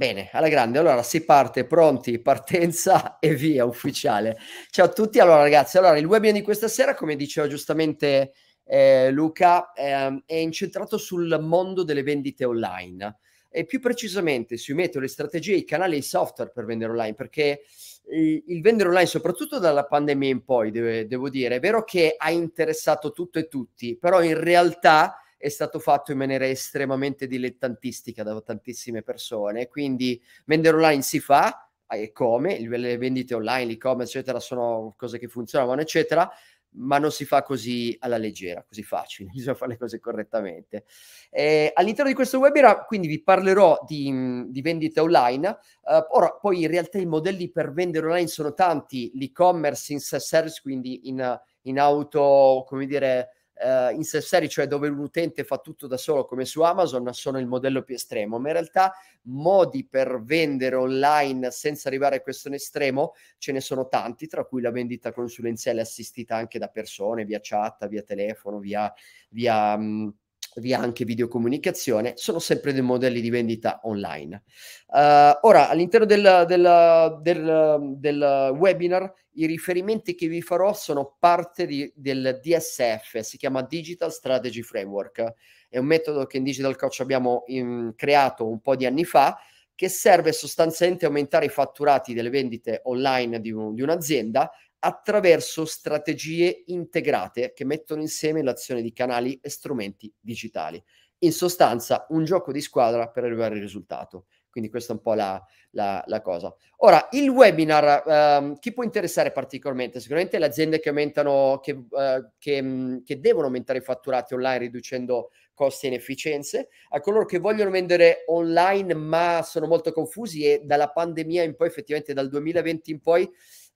Bene, alla grande. Allora, si parte pronti, partenza e via, ufficiale. Ciao a tutti. Allora, ragazzi, allora, il webinar di questa sera, come diceva giustamente eh, Luca, eh, è incentrato sul mondo delle vendite online e più precisamente sui metodi, le strategie, i canali e i software per vendere online, perché eh, il vendere online, soprattutto dalla pandemia in poi, deve, devo dire, è vero che ha interessato tutto e tutti, però in realtà è stato fatto in maniera estremamente dilettantistica da tantissime persone. Quindi vendere online si fa ah, e come, le vendite online, l'e-commerce, eccetera, sono cose che funzionano, eccetera, ma non si fa così alla leggera, così facile, bisogna fare le cose correttamente. Eh, all'interno di questo webinar quindi vi parlerò di, di vendita online, uh, ora poi in realtà i modelli per vendere online sono tanti, l'e-commerce in self-service, quindi in, in auto, come dire, eh, in self-service, cioè dove l'utente fa tutto da solo come su Amazon, sono il modello più estremo, ma in realtà modi per vendere online senza arrivare a questo estremo ce ne sono tanti, tra cui la vendita consulenziale assistita anche da persone, via chat, via telefono, via... via mh, mm, via anche videocomunicazione, sono sempre dei modelli di vendita online. Uh, ora, all'interno del, del, del, del, webinar, i riferimenti che vi farò sono parte di, del DSF, si chiama Digital Strategy Framework. È un metodo che in Digital Coach abbiamo in, creato un po' di anni fa, che serve sostanzialmente a aumentare i fatturati delle vendite online di, un, di un'azienda attraverso strategie integrate che mettono insieme l'azione di canali e strumenti digitali. In sostanza, un gioco di squadra per arrivare al risultato. Quindi questa è un po' la, la, la cosa. Ora, il webinar, ehm, chi può interessare particolarmente? Sicuramente le aziende che aumentano, che, eh, che, mm, che devono aumentare i fatturati online riducendo costi e inefficienze, a coloro che vogliono vendere online ma sono molto confusi e dalla pandemia in poi, effettivamente dal 2020 in poi,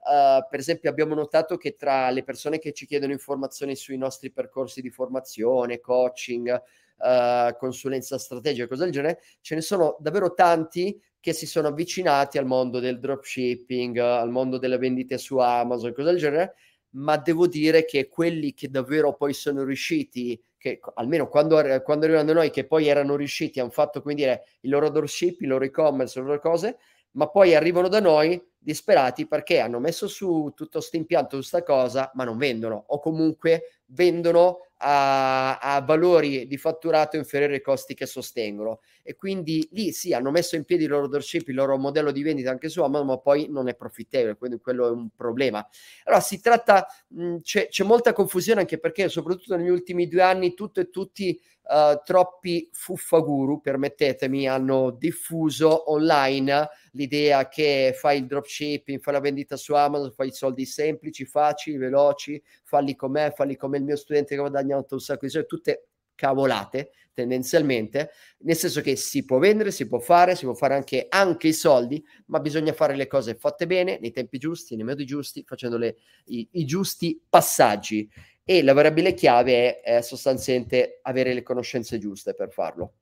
Uh, per esempio abbiamo notato che tra le persone che ci chiedono informazioni sui nostri percorsi di formazione, coaching, uh, consulenza strategica, cose del genere, ce ne sono davvero tanti che si sono avvicinati al mondo del dropshipping, uh, al mondo delle vendite su Amazon, cose del genere, ma devo dire che quelli che davvero poi sono riusciti, che almeno quando, quando arrivano noi, che poi erano riusciti, hanno fatto quindi dire il loro dropshipping, il loro e-commerce, le loro cose, ma poi arrivano da noi disperati perché hanno messo su tutto questo impianto, questa cosa, ma non vendono o comunque vendono a, a, valori di fatturato inferiori ai costi che sostengono. E quindi lì sì, hanno messo in piedi il loro doorship, il loro modello di vendita anche su Amazon, ma poi non è profittevole, quindi quello è un problema. Allora si tratta, mh, c'è, c'è molta confusione anche perché soprattutto negli ultimi due anni tutto e tutti eh, troppi fuffaguru, permettetemi, hanno diffuso online l'idea che fai il dropshipping, fai la vendita su Amazon, fai i soldi semplici, facili, veloci, falli come me, falli come il mio studente che ha guadagnato un sacco di soldi, tutte cavolate tendenzialmente, nel senso che si può vendere, si può fare, si può fare anche, anche i soldi, ma bisogna fare le cose fatte bene, nei tempi giusti, nei metodi giusti, facendo i, i giusti passaggi e la variabile chiave è, è sostanzialmente avere le conoscenze giuste per farlo.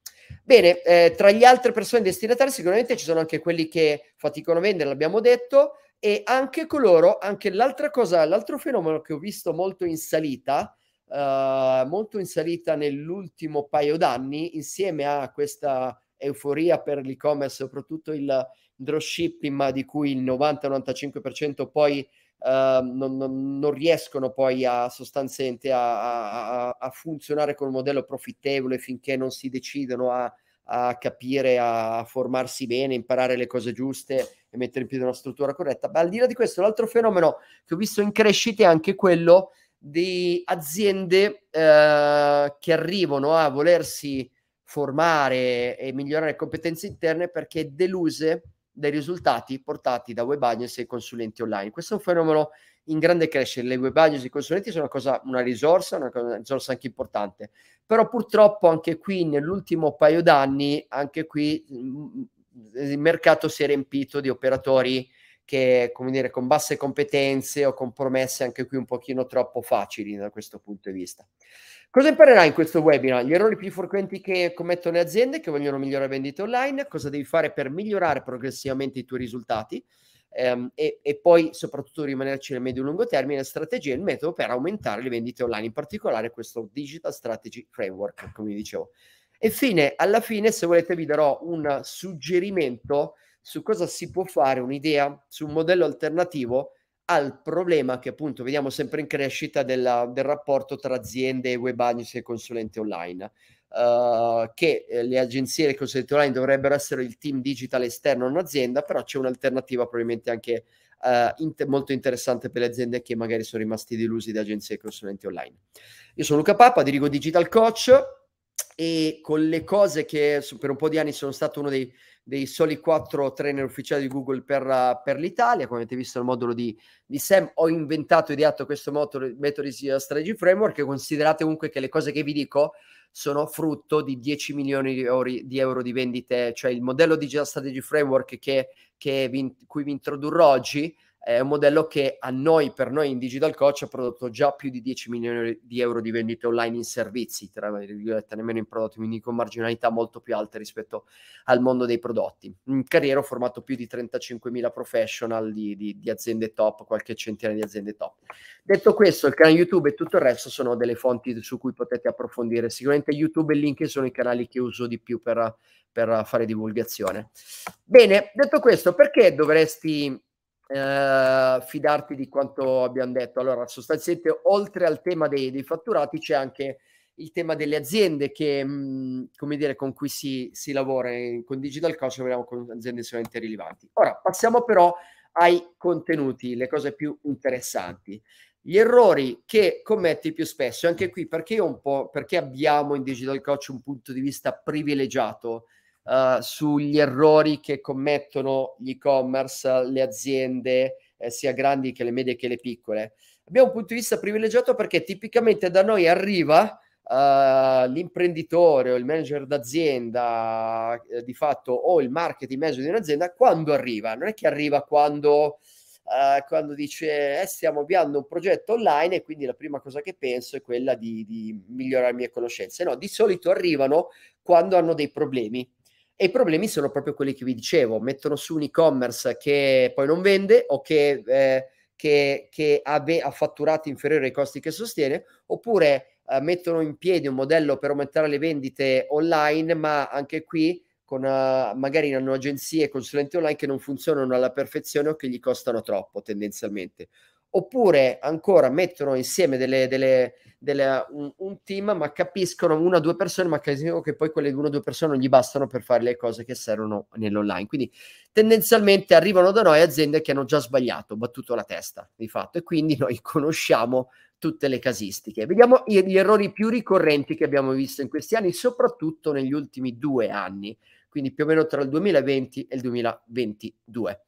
Bene, eh, tra gli altri persone destinatari sicuramente ci sono anche quelli che faticano a vendere, l'abbiamo detto, e anche coloro, anche l'altra cosa, l'altro fenomeno che ho visto molto in salita, eh, molto in salita nell'ultimo paio d'anni, insieme a questa euforia per l'e-commerce, soprattutto il dropshipping, ma di cui il 90-95% poi Ehm, non, non, non, riescono poi a sostanzialmente a, a, a, funzionare con un modello profittevole finché non si decidono a, a capire, a formarsi bene, imparare le cose giuste e mettere in piedi una struttura corretta. Ma al di là di questo, l'altro fenomeno che ho visto in crescita è anche quello di aziende eh, che arrivano a volersi formare e migliorare competenze interne perché deluse dai risultati portati da web agency e consulenti online. Questo è un fenomeno in grande crescita. Le web agency e i consulenti sono una, cosa, una risorsa, una, cosa, una, risorsa anche importante. Però purtroppo anche qui nell'ultimo paio d'anni, anche qui mm, il mercato si è riempito di operatori che, come dire, con basse competenze o con promesse anche qui un pochino troppo facili da questo punto di vista. Cosa imparerai in questo webinar? Gli errori più frequenti che commettono le aziende che vogliono migliorare le vendite online, cosa devi fare per migliorare progressivamente i tuoi risultati ehm, e, e, poi soprattutto rimanerci nel medio e lungo termine, la strategia e il metodo per aumentare le vendite online, in particolare questo Digital Strategy Framework, come vi dicevo. E fine, alla fine, se volete, vi darò un suggerimento su cosa si può fare, un'idea su un modello alternativo al problema che appunto vediamo sempre in crescita della, del rapporto tra aziende e web agency e consulenti online. Uh, che eh, le agenzie e i consulenti online dovrebbero essere il team digital esterno a un'azienda, però c'è un'alternativa probabilmente anche Uh, eh, inter- molto interessante per le aziende che magari sono rimasti delusi da agenzie e consulenti online. Io sono Luca Papa, dirigo Digital Coach e con le cose che per un po' di anni sono stato uno dei dei soli quattro trainer ufficiali di Google per, eh, per l'Italia, come avete visto il modulo di, di Sam, ho inventato e ideato questo modulo, metodo di strategy framework e considerate comunque che le cose che vi dico sono frutto di 10 milioni di, ori, di euro di vendite, cioè il modello di strategy framework che, che vi, cui vi introdurrò oggi è un modello che a noi, per noi in Digital Coach, ha prodotto già più di 10 milioni di euro di vendite online in servizi, tra virgolette, nemmeno in prodotti, quindi con marginalità molto più alte rispetto al mondo dei prodotti. In carriera ho formato più di 35.000 professional di, di, di aziende top, qualche centinaia di aziende top. Detto questo, il canale YouTube e tutto il resto sono delle fonti su cui potete approfondire. Sicuramente YouTube e LinkedIn sono i canali che uso di più per, per fare divulgazione. Bene, detto questo, perché dovresti eh, fidarti di quanto abbiamo detto. Allora, sostanzialmente, oltre al tema dei, dei fatturati, c'è anche il tema delle aziende che, mh, mm, come dire, con cui si, si lavora con Digital Coach, lavoriamo con aziende sicuramente rilevanti. Ora, passiamo però ai contenuti, le cose più interessanti. Gli errori che commetti più spesso, anche qui perché, un po', perché abbiamo in Digital Coach un punto di vista privilegiato, uh, sugli errori che commettono gli e-commerce, le aziende, eh, sia grandi che le medie che le piccole. Abbiamo un punto di vista privilegiato perché tipicamente da noi arriva Uh, l'imprenditore o il manager d'azienda eh, di fatto o il marketing manager di un'azienda quando arriva, non è che arriva quando, uh, quando dice eh, stiamo avviando un progetto online e quindi la prima cosa che penso è quella di, di migliorare le mie conoscenze, no, di solito arrivano quando hanno dei problemi, e i problemi sono proprio quelli che vi dicevo, mettono su un e-commerce che poi non vende o che, eh, che, che ha, be- ha fatturato inferiore ai costi che sostiene, oppure eh, mettono in piedi un modello per aumentare le vendite online, ma anche qui con, uh, magari hanno agenzie e consulenti online che non funzionano alla perfezione o che gli costano troppo tendenzialmente oppure ancora mettono insieme delle, delle, delle, un, un, team, ma capiscono una o due persone, ma capiscono che poi quelle una o due persone non gli bastano per fare le cose che servono nell'online. Quindi tendenzialmente arrivano da noi aziende che hanno già sbagliato, battuto la testa di fatto, e quindi noi conosciamo tutte le casistiche. Vediamo gli errori più ricorrenti che abbiamo visto in questi anni, soprattutto negli ultimi due anni, quindi più o meno tra il 2020 e il 2022.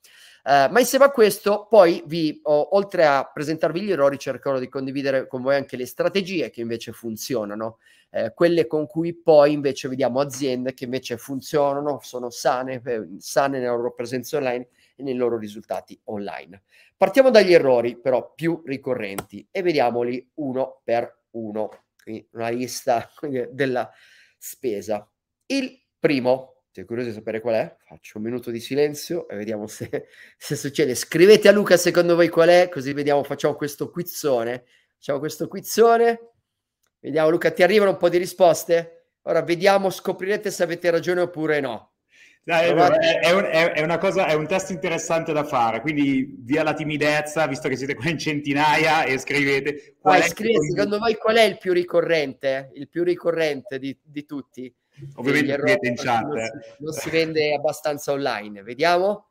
Eh, ma insieme a questo, poi vi, oh, oltre a presentarvi gli errori, cercherò di condividere con voi anche le strategie che invece funzionano, eh, quelle con cui poi invece vediamo aziende che invece funzionano, sono sane, eh, sane nella loro presenza online e nei loro risultati online. Partiamo dagli errori però più ricorrenti e vediamoli uno per uno, quindi una lista della spesa. Il primo, siete curiosi di sapere qual è? Faccio un minuto di silenzio e vediamo se, se, succede. Scrivete a Luca secondo voi qual è, così vediamo, facciamo questo quizzone. Facciamo questo quizzone. Vediamo Luca, ti arrivano un po' di risposte? Ora vediamo, scoprirete se avete ragione oppure no. Dai, Provate... è, un, è, una cosa, è un test interessante da fare, quindi via la timidezza, visto che siete qua in centinaia e scrivete. Qual Vai, scrive, secondo voi qual è il più ricorrente? Il più ricorrente di, di tutti? Ovviamente in chat. Non, eh. si, non si vende abbastanza online. Vediamo.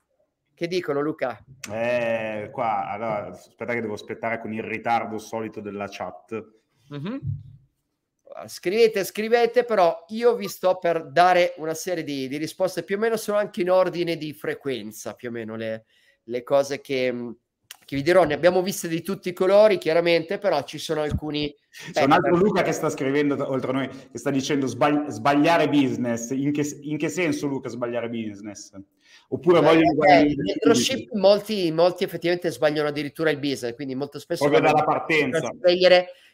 Che dicono Luca? Eh, qua, allora, aspetta che devo aspettare con il ritardo solito della chat. Mm-hmm. Scrivete, scrivete, però io vi sto per dare una serie di, di, risposte, più o meno sono anche in ordine di frequenza, più o meno le, le cose che, mm, che vi dirò, ne abbiamo viste di tutti i colori, chiaramente, però ci sono alcuni... C'è un altro Luca che sta scrivendo oltre a noi, che sta dicendo sbagli- sbagliare business. In che, in che, senso, Luca, sbagliare business? Oppure Beh, vogliono... Eh, il dropship molti, molti, effettivamente sbagliano addirittura il business, quindi molto spesso... Proprio dalla partenza.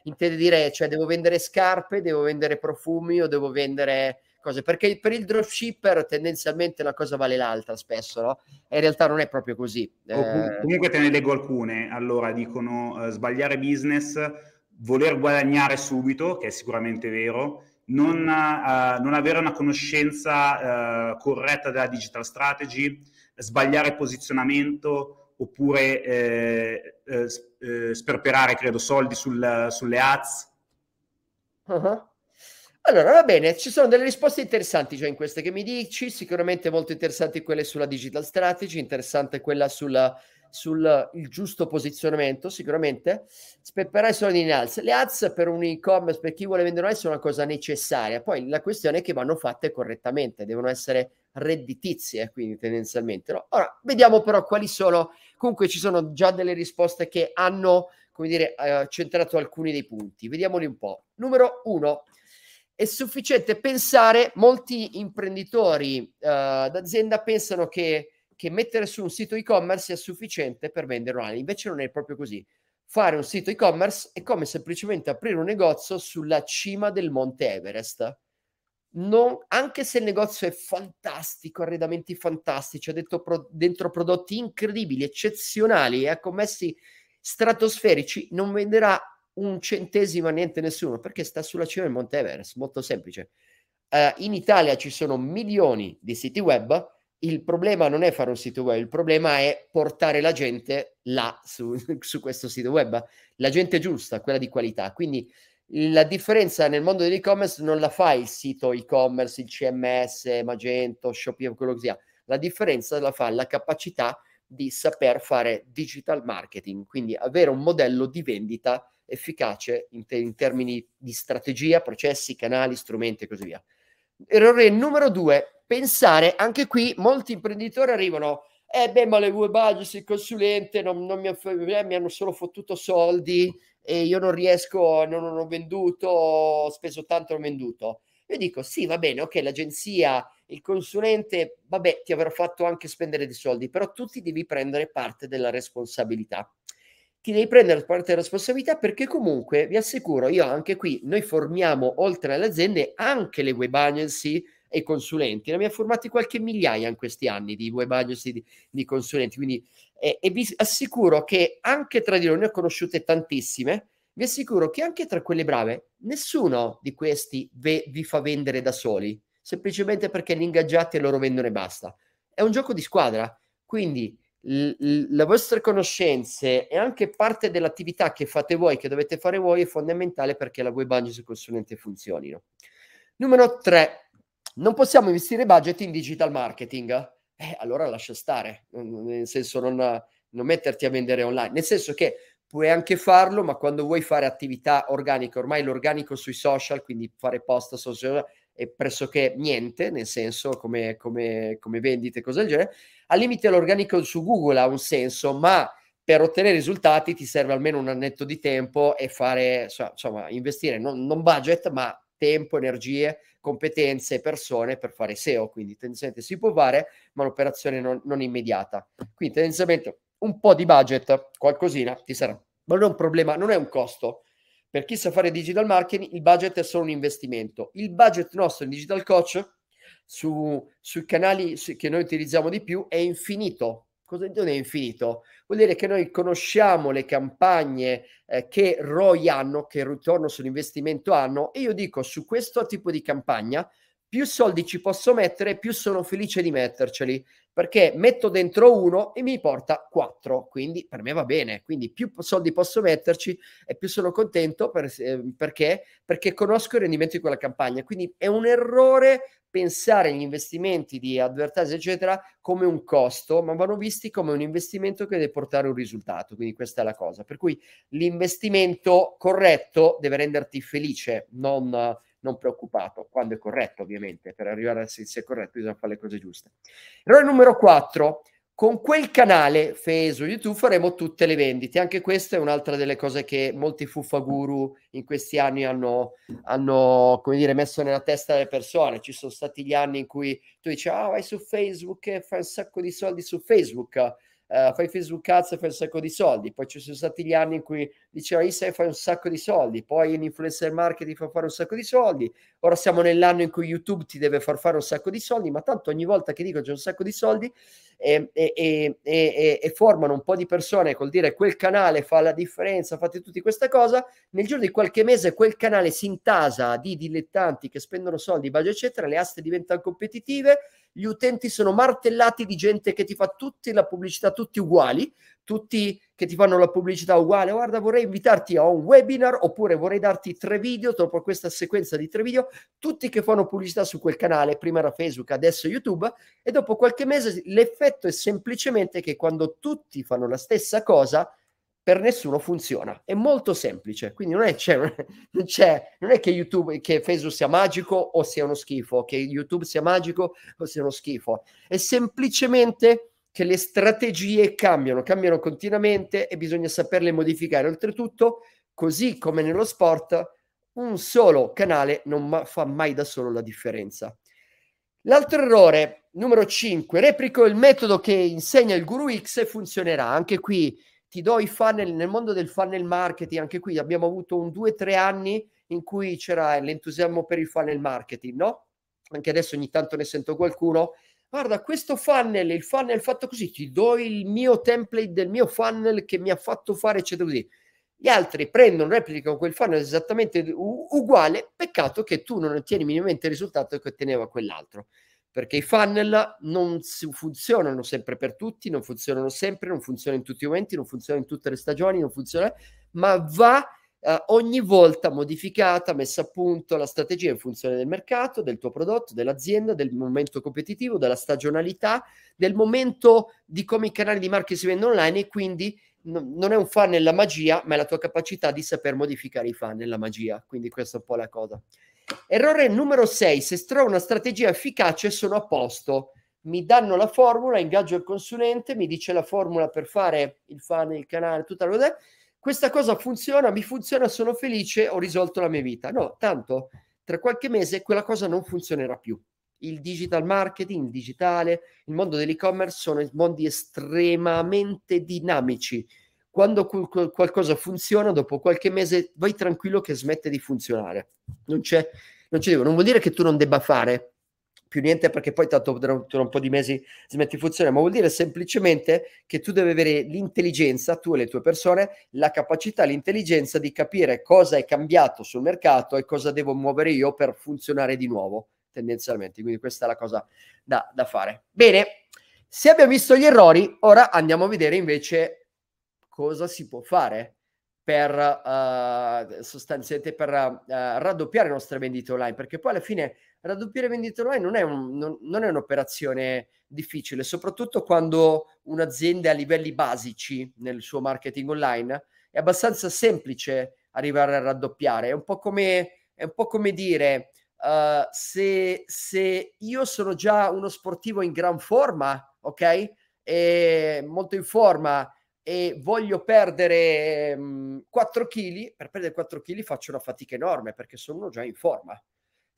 intende dire, cioè, devo vendere scarpe, devo vendere profumi o devo vendere cose, perché per il dropshipper tendenzialmente una cosa vale l'altra spesso, no? E in realtà non è proprio così. Eh... Comunque te ne leggo alcune, allora dicono eh, sbagliare business, voler guadagnare subito, che è sicuramente vero, non, eh, non avere una conoscenza eh, corretta della digital strategy, sbagliare posizionamento oppure eh, eh, sperperare, credo, soldi sul, sulle ads. Uh-huh. Allora, va bene, ci sono delle risposte interessanti già in queste che mi dici, sicuramente molto interessanti quelle sulla digital strategy, interessante quella sulla, sul giusto posizionamento, sicuramente. Sperperai solo in ads. Le ads per un e-commerce, per chi vuole vendere online, sono una cosa necessaria. Poi la questione è che vanno fatte correttamente, devono essere redditizie, quindi tendenzialmente. No? Ora, vediamo però quali sono, comunque ci sono già delle risposte che hanno, come dire, eh, centrato alcuni dei punti. Vediamoli un po'. Numero uno è sufficiente pensare, molti imprenditori uh, d'azienda pensano che, che, mettere su un sito e-commerce sia sufficiente per vendere online, invece non è proprio così. Fare un sito e-commerce è come semplicemente aprire un negozio sulla cima del Monte Everest. Non, anche se il negozio è fantastico, arredamenti fantastici, ha detto pro, dentro prodotti incredibili, eccezionali, e ha commessi stratosferici, non venderà un centesimo a niente nessuno, perché sta sulla cima del Monte Everest, molto semplice. Uh, in Italia ci sono milioni di siti web, il problema non è fare un sito web, il problema è portare la gente là su, su questo sito web, la gente giusta, quella di qualità. Quindi la differenza nel mondo dell'e-commerce non la fa il sito e-commerce, il CMS, Magento, Shopee, quello che sia. La differenza la fa la capacità di saper fare digital marketing, quindi avere un modello di vendita efficace in, te- in termini di strategia, processi, canali, strumenti e così via. Errore numero due, pensare, anche qui molti imprenditori arrivano, eh beh ma le web agency, il consulente non, non mi, eh, mi, hanno solo fottuto soldi e io non riesco, non, non ho venduto, ho speso tanto, non ho venduto. Io dico sì, va bene, ok, l'agenzia, il consulente, vabbè, ti avrò fatto anche spendere dei soldi, però tu ti devi prendere parte della responsabilità ti devi prendere parte della responsabilità perché comunque vi assicuro io anche qui noi formiamo oltre alle aziende anche le web agency e consulenti ne abbiamo formati qualche migliaia in questi anni di web agency di, di consulenti quindi eh, e vi assicuro che anche tra di loro ne ho conosciute tantissime vi assicuro che anche tra quelle brave nessuno di questi ve, vi fa vendere da soli semplicemente perché li ingaggiate e loro vendono e basta è un gioco di squadra quindi le vostre conoscenze e anche parte dell'attività che fate voi, che dovete fare voi, è fondamentale perché la web budget sul consulente funzionino. Numero 3. Non possiamo investire budget in digital marketing. Eh, allora lascia stare, nel senso non, non metterti a vendere online, nel senso che puoi anche farlo, ma quando vuoi fare attività organica, ormai l'organico sui social, quindi fare post social, pressoché niente, nel senso come, come, come vendite, cose del genere. Al limite l'organico su Google ha un senso, ma per ottenere risultati ti serve almeno un annetto di tempo e fare, insomma, investire non, non budget, ma tempo, energie, competenze, persone per fare SEO. Quindi tendenzialmente si può fare, ma l'operazione non, non immediata. Quindi tendenzialmente un po' di budget, qualcosina ti sarà. Ma non è un problema, non è un costo, per chi sa fare digital marketing, il budget è solo un investimento. Il budget nostro in digital coach su, sui canali che noi utilizziamo di più è infinito. Cosa non è infinito? Vuol dire che noi conosciamo le campagne eh, che ROI hanno, che ritorno sull'investimento hanno, e io dico su questo tipo di campagna più soldi ci posso mettere, più sono felice di metterceli perché metto dentro uno e mi porta quattro, quindi per me va bene, quindi più soldi posso metterci e più sono contento per, eh, perché? perché conosco il rendimento di quella campagna, quindi è un errore pensare agli investimenti di advertising eccetera come un costo, ma vanno visti come un investimento che deve portare un risultato, quindi questa è la cosa, per cui l'investimento corretto deve renderti felice, non non preoccupato, quando è corretto ovviamente, per arrivare al senso corretto bisogna fare le cose giuste. Errore numero 4, con quel canale Facebook, YouTube faremo tutte le vendite, anche questa è un'altra delle cose che molti fuffaguru in questi anni hanno, hanno come dire, messo nella testa delle persone, ci sono stati gli anni in cui tu dici ah vai su Facebook e fai un sacco di soldi su Facebook, Uh, fai Facebook un cazzo e fai un sacco di soldi. Poi ci sono stati gli anni in cui diceva Instagram fai un sacco di soldi, poi l'influencer marketing fa fare un sacco di soldi. Ora siamo nell'anno in cui YouTube ti deve far fare un sacco di soldi, ma tanto ogni volta che dico c'è un sacco di soldi e, e, e, e formano un po' di persone col dire quel canale fa la differenza, fate tutti questa cosa, nel giro di qualche mese quel canale si intasa di dilettanti che spendono soldi, budget eccetera, le aste diventano competitive gli utenti sono martellati di gente che ti fa tutti la pubblicità, tutti uguali, tutti che ti fanno la pubblicità uguale, guarda vorrei invitarti a un webinar oppure vorrei darti tre video, dopo questa sequenza di tre video, tutti che fanno pubblicità su quel canale, prima era Facebook, adesso YouTube e dopo qualche mese l'effetto è semplicemente che quando tutti fanno la stessa cosa, per nessuno funziona. È molto semplice, quindi non è, cioè, non, c'è, non è che YouTube, che Facebook sia magico o sia uno schifo, che YouTube sia magico o sia uno schifo. È semplicemente che le strategie cambiano, cambiano continuamente e bisogna saperle modificare. Oltretutto, così come nello sport, un solo canale non ma- fa mai da solo la differenza. L'altro errore, numero 5, replico il metodo che insegna il Guru X e funzionerà. Anche qui ti do i funnel nel mondo del funnel marketing, anche qui abbiamo avuto un 2-3 anni in cui c'era l'entusiasmo per il funnel marketing, no? Anche adesso ogni tanto ne sento qualcuno. Guarda, questo funnel, il funnel fatto così, ti do il mio template del mio funnel che mi ha fatto fare, eccetera, così. Gli altri prendono, replicano quel funnel esattamente u- uguale, peccato che tu non ottieni minimamente il risultato che otteneva quell'altro perché i funnel non funzionano sempre per tutti, non funzionano sempre, non funzionano in tutti i momenti, non funzionano in tutte le stagioni, non funziona, ma va eh, ogni volta modificata, messa a punto la strategia in funzione del mercato, del tuo prodotto, dell'azienda, del momento competitivo, della stagionalità, del momento di come i canali di marketing si vendono online e quindi n- non è un funnel la magia, ma è la tua capacità di saper modificare i funnel la magia, quindi questa è un po' la cosa. Errore numero 6. Se trovo una strategia efficace sono a posto. Mi danno la formula, ingaggio il consulente, mi dice la formula per fare il fan, il canale, tutta la cosa. Questa cosa funziona, mi funziona, sono felice, ho risolto la mia vita. No, tanto tra qualche mese quella cosa non funzionerà più. Il digital marketing, il digitale, il mondo dell'e-commerce sono mondi estremamente dinamici quando qual- qualcosa funziona, dopo qualche mese vai tranquillo che smette di funzionare. Non c'è, non c'è, non vuol dire che tu non debba fare più niente perché poi tanto tra un, tra un po' di mesi smetti di funzionare, ma vuol dire semplicemente che tu devi avere l'intelligenza, tu e le tue persone, la capacità, l'intelligenza di capire cosa è cambiato sul mercato e cosa devo muovere io per funzionare di nuovo tendenzialmente. Quindi questa è la cosa da, da fare. Bene, se abbiamo visto gli errori, ora andiamo a vedere invece cosa si può fare per uh, sostanzialmente per uh, raddoppiare le nostre vendite online, perché poi alla fine raddoppiare vendite online non è, un, non, non è un'operazione difficile, soprattutto quando un'azienda è a livelli basici nel suo marketing online, è abbastanza semplice arrivare a raddoppiare, è un po' come, un po come dire uh, se, se io sono già uno sportivo in gran forma, ok? E molto in forma e voglio perdere mh, 4 kg, per perdere 4 kg faccio una fatica enorme perché sono già in forma.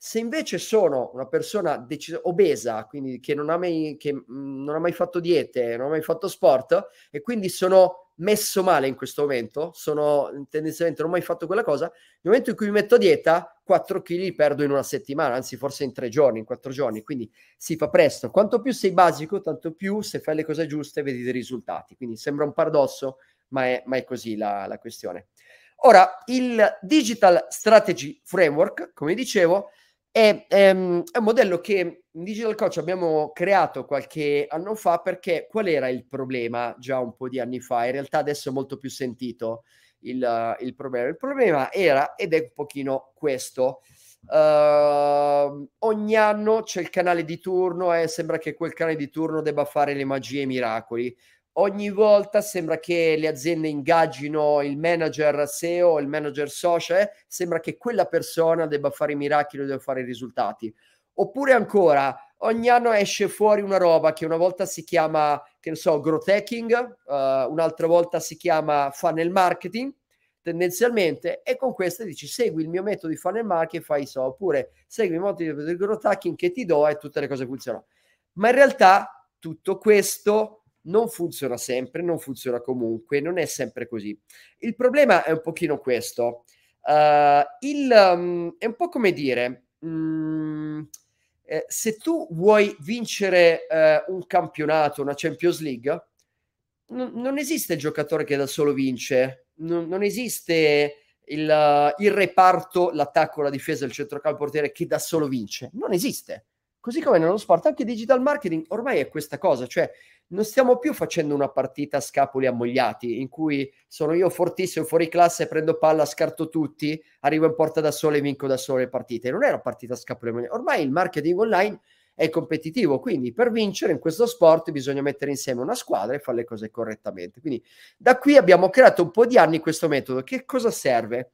Se invece sono una persona decis- obesa, quindi che, non ha, mai, che mhmm, non ha mai fatto diete, non ha mai fatto sport, e quindi sono messo male in questo momento, sono tendenzialmente non ho mai fatto quella cosa, nel momento in cui mi metto a dieta 4 kg li perdo in una settimana, anzi forse in 3 giorni, in 4 giorni, quindi si fa presto. Quanto più sei basico, tanto più se fai le cose giuste vedi dei risultati, quindi sembra un paradosso, ma è, ma è così la, la questione. Ora, il Digital Strategy Framework, come dicevo, è, ehm, è un modello che in Digital Coach abbiamo creato qualche anno fa perché qual era il problema già un po' di anni fa? In realtà adesso è molto più sentito il, il problema. Il problema era ed è un pochino questo. Uh, ogni anno c'è il canale di turno e sembra che quel canale di turno debba fare le magie e i miracoli ogni volta sembra che le aziende ingaggino il manager SEO, il manager social, eh, sembra che quella persona debba fare i miracoli, debba fare i risultati. Oppure ancora, ogni anno esce fuori una roba che una volta si chiama, che ne so, growth hacking, uh, eh, un'altra volta si chiama funnel marketing, tendenzialmente, e con queste dici segui il mio metodo di funnel marketing e fai so, oppure segui il metodo di growth hacking che ti do e tutte le cose funzionano. Ma in realtà tutto questo non funziona sempre, non funziona comunque, non è sempre così. Il problema è un pochino questo. Uh, il, um, è un po' come dire, um, eh, se tu vuoi vincere eh, un campionato, una Champions League, n- non esiste il giocatore che da solo vince, n- non esiste il, uh, il, reparto, l'attacco, la difesa, il centrocampo, il portiere che da solo vince, non esiste. Così come nello sport, anche digital marketing ormai è questa cosa, cioè non stiamo più facendo una partita a scapoli ammogliati in cui sono io fortissimo fuori classe, prendo palla, scarto tutti, arrivo in porta da solo e vinco da solo le partite. Non è una partita a scapoli ammogliati. Ormai il marketing online è competitivo, quindi per vincere in questo sport bisogna mettere insieme una squadra e fare le cose correttamente. Quindi da qui abbiamo creato un po' di anni questo metodo. Che cosa serve?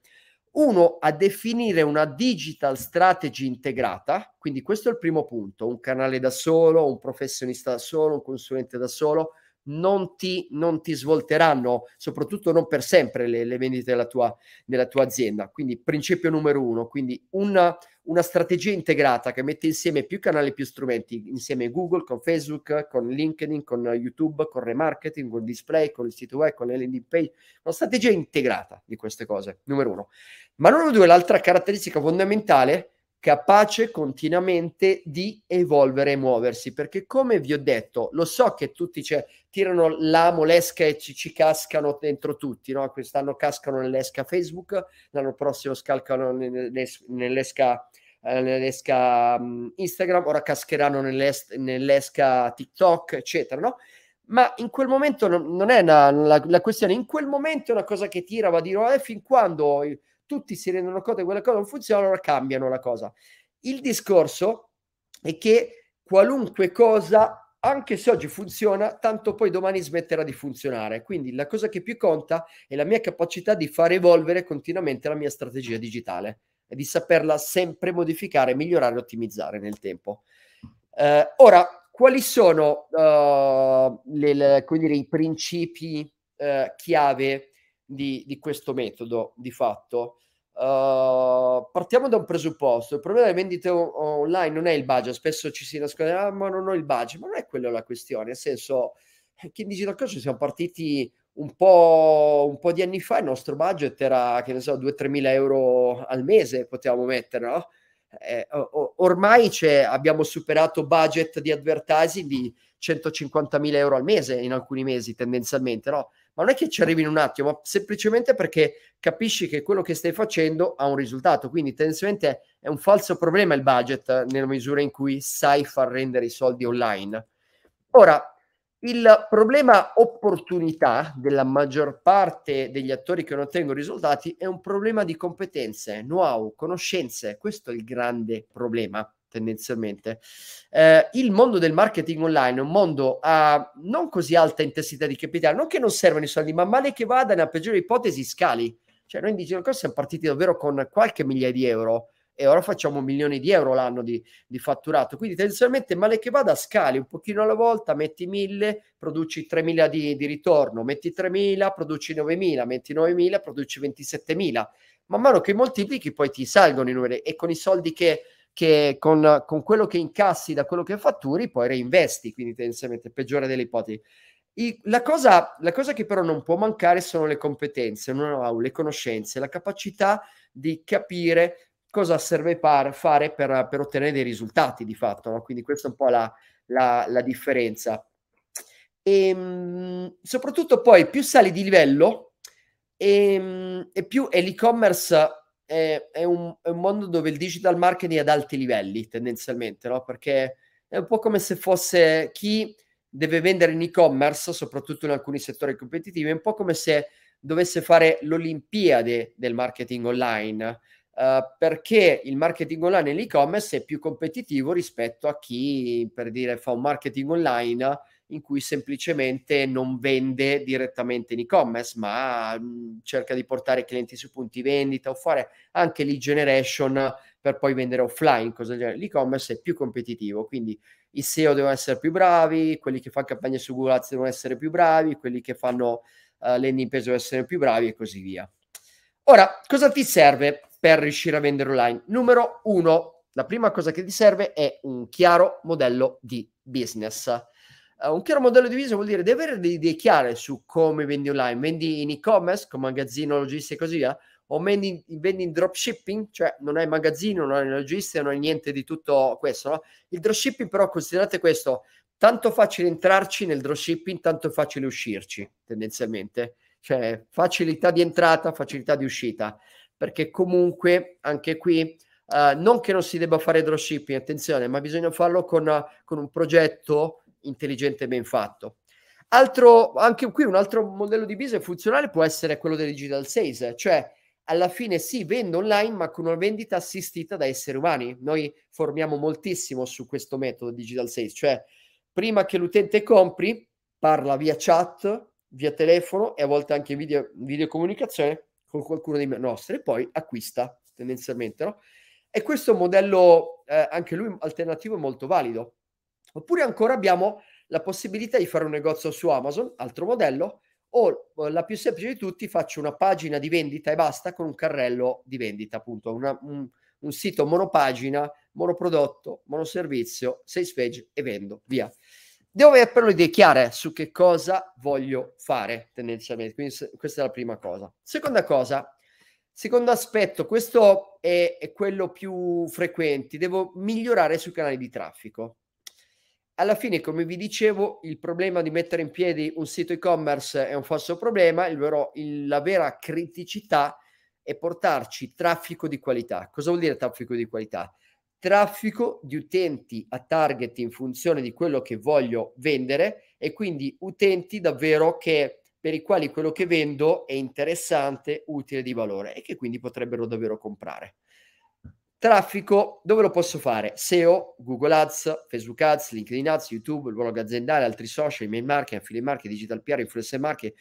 Uno, a definire una digital strategy integrata, quindi questo è il primo punto, un canale da solo, un professionista da solo, un consulente da solo, non ti, non ti svolteranno, soprattutto non per sempre le, le vendite della tua, della tua, azienda. Quindi principio numero uno, quindi una, una strategia integrata che mette insieme più canali, più strumenti, insieme a Google, con Facebook, con LinkedIn, con YouTube, con remarketing, con display, con il sito web, con le landing page, una strategia integrata di queste cose, numero uno. Ma numero due, l'altra caratteristica fondamentale è capace continuamente di evolvere e muoversi, perché come vi ho detto, lo so che tutti cioè, tirano la molesca e ci, ci cascano dentro tutti, no? quest'anno cascano nell'esca Facebook, l'anno prossimo scalcano nell'esca, eh, nell'esca um, Instagram, ora cascheranno nell'esca TikTok, eccetera, no? ma in quel momento non, è una, la, la, questione, in quel momento è una cosa che tira, va a dire, oh, eh, fin quando tutti si rendono conto che quella cosa non funziona, allora cambiano la cosa. Il discorso è che qualunque cosa, anche se oggi funziona, tanto poi domani smetterà di funzionare. Quindi la cosa che più conta è la mia capacità di far evolvere continuamente la mia strategia digitale e di saperla sempre modificare, migliorare e ottimizzare nel tempo. Eh, ora, quali sono uh, le, le, dire, i principi uh, chiave di, di questo metodo di fatto? Uh, partiamo da un presupposto. Il problema delle vendite on- online non è il budget, spesso ci si nasconde, ah, ma non ho il budget, ma non è quella la questione. Nel senso che in digital coach siamo partiti un po', un po', di anni fa, il nostro budget era, che ne so, 2-3 mila euro al mese potevamo mettere, no? Eh, or- ormai abbiamo superato budget di advertising di 150 mila euro al mese in alcuni mesi tendenzialmente, no? ma non è che ci arrivi in un attimo, ma semplicemente perché capisci che quello che stai facendo ha un risultato. Quindi tendenzialmente è un falso problema il budget eh, nella misura in cui sai far rendere i soldi online. Ora, il problema opportunità della maggior parte degli attori che non ottengono risultati è un problema di competenze, know-how, conoscenze. Questo è il grande problema tendenzialmente. Eh, il mondo del marketing online è un mondo a ah, non così alta intensità di capitale, non che non servano i soldi, ma male che vada, nella peggiore ipotesi scali. Cioè noi in Digital Core siamo partiti davvero con qualche migliaia di euro e ora facciamo milioni di euro l'anno di, di fatturato. Quindi tendenzialmente male che vada scali un pochino alla volta, metti 1000, produci 3000 di, di ritorno, metti 3000, produci 9000, metti 9000, produci 27000. Man mano che moltiplichi poi ti salgono i numeri e con i soldi che che con, con, quello che incassi da quello che fatturi poi reinvesti, quindi tendenzialmente peggiore delle ipotesi. I, la, cosa, la, cosa, che però non può mancare sono le competenze, know le conoscenze, la capacità di capire cosa serve par, fare per, per, ottenere dei risultati di fatto, no? quindi questa è un po' la, la, la differenza. E, ehm, soprattutto poi più sali di livello e, ehm, e più è l'e-commerce è, è, un, è, un, mondo dove il digital marketing è ad alti livelli tendenzialmente, no? Perché è un po' come se fosse chi deve vendere in e-commerce, soprattutto in alcuni settori competitivi, è un po' come se dovesse fare l'olimpiade del marketing online, eh, perché il marketing online e l'e-commerce è più competitivo rispetto a chi, per dire, fa un marketing online in cui semplicemente non vende direttamente in e-commerce, ma mm, cerca di portare clienti su punti vendita o fare anche lead generation per poi vendere offline, cosa del L'e-commerce è più competitivo, quindi i SEO devono essere più bravi, quelli che fanno campagne su Google Ads devono essere più bravi, quelli che fanno uh, landing page devono essere più bravi e così via. Ora, cosa ti serve per riuscire a vendere online? Numero uno, la prima cosa che ti serve è un chiaro modello di business eh, un chiaro modello di business vuol dire di avere delle idee chiare su come vendi online. Vendi in e-commerce, con magazzino, logistica e così via, o vendi, vendi in dropshipping, cioè non hai magazzino, non hai logistica, non hai niente di tutto questo. No? Il dropshipping però, considerate questo, tanto facile entrarci nel dropshipping, tanto facile uscirci, tendenzialmente. Cioè facilità di entrata, facilità di uscita. Perché comunque, anche qui... Uh, non che non si debba fare dropshipping, attenzione, ma bisogna farlo con, con un progetto intelligente e ben fatto. Altro, anche qui un altro modello di business funzionale può essere quello del digital sales, cioè alla fine sì, vendo online, ma con una vendita assistita da esseri umani. Noi formiamo moltissimo su questo metodo digital sales, cioè prima che l'utente compri, parla via chat, via telefono e a volte anche video, comunicazione con qualcuno dei nostri e poi acquista tendenzialmente, no? E questo modello eh, anche lui alternativo è molto valido. Oppure ancora abbiamo la possibilità di fare un negozio su Amazon, altro modello, o eh, la più semplice di tutti, faccio una pagina di vendita e basta con un carrello di vendita, appunto, una, un, un sito monopagina, monoprodotto, monoservizio, sales page e vendo, via. Devo avere però le idee chiare su che cosa voglio fare tendenzialmente, quindi questa è la prima cosa. Seconda cosa, secondo aspetto, questo è, è quello più frequente, devo migliorare sui canali di traffico alla fine, come vi dicevo, il problema di mettere in piedi un sito e-commerce è un falso problema, il vero, il, la vera criticità è portarci traffico di qualità. Cosa vuol dire traffico di qualità? Traffico di utenti a target in funzione di quello che voglio vendere e quindi utenti davvero che, per i quali quello che vendo è interessante, utile, di valore e che quindi potrebbero davvero comprare. Traffico, dove lo posso fare? SEO, Google Ads, Facebook Ads, LinkedIn Ads, YouTube, il blog aziendale, altri social, email marketing, affiliate marketing, digital PR, influencer marketing,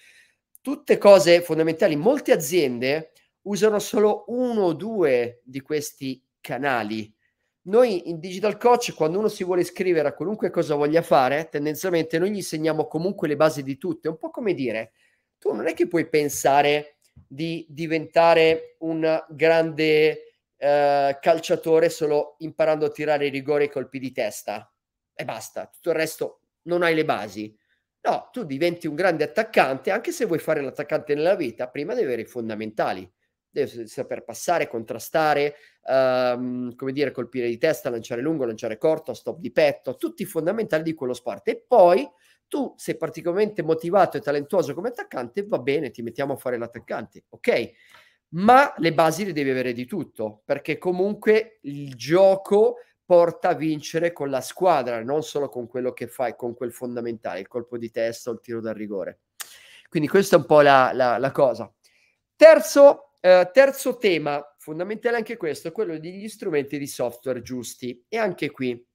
tutte cose fondamentali. Molte aziende usano solo uno o due di questi canali. Noi in Digital Coach, quando uno si vuole iscrivere a qualunque cosa voglia fare, tendenzialmente noi gli insegniamo comunque le basi di tutte. È un po' come dire, tu non è che puoi pensare di diventare un grande eh, calciatore solo imparando a tirare i rigori e i colpi di testa e basta, tutto il resto non hai le basi. No, tu diventi un grande attaccante, anche se vuoi fare l'attaccante nella vita, prima devi avere i fondamentali, devi saper passare, contrastare, ehm, come dire, colpire di testa, lanciare lungo, lanciare corto, stop di petto, tutti i fondamentali di quello sport. E poi tu sei particolarmente motivato e talentuoso come attaccante, va bene, ti mettiamo a fare l'attaccante, ok? ma le basi le devi avere di tutto, perché comunque il gioco porta a vincere con la squadra, non solo con quello che fai, con quel fondamentale, il colpo di testa o il tiro dal rigore. Quindi questa è un po' la, la, la cosa. Terzo, eh, terzo tema, fondamentale anche questo, quello degli strumenti di software giusti. E anche qui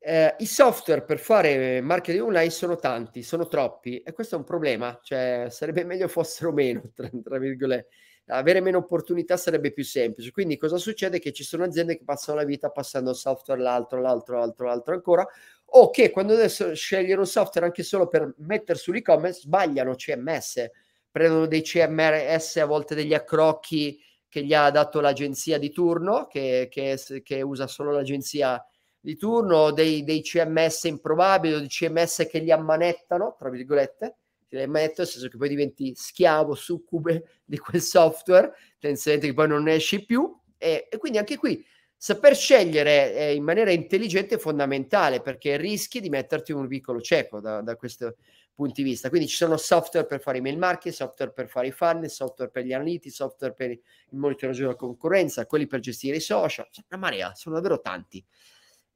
eh, I software per fare marketing online sono tanti, sono troppi e questo è un problema, cioè sarebbe meglio fossero meno, tra, tra virgolette, avere meno opportunità sarebbe più semplice. Quindi cosa succede? Che ci sono aziende che passano la vita passando software l'altro, l'altro, l'altro, l'altro ancora o che quando adesso sceglieranno software anche solo per mettere sull'e-commerce sbagliano CMS, prendono dei CMS a volte degli accrocchi che gli ha dato l'agenzia di turno che, che, che usa solo l'agenzia di turno, dei, dei CMS improbabili o di CMS che li ammanettano, tra virgolette, te li ammanettano nel senso che poi diventi schiavo, succube di quel software, tendenzialmente che poi non ne esci più. E, e quindi anche qui saper scegliere eh, in maniera intelligente è fondamentale perché rischi di metterti in un vicolo cieco da, da questo punto di vista. Quindi ci sono software per fare email marketing, software per fare i funnel, software per gli analiti, software per il monitoraggio della concorrenza, quelli per gestire i social, una marea, sono davvero tanti.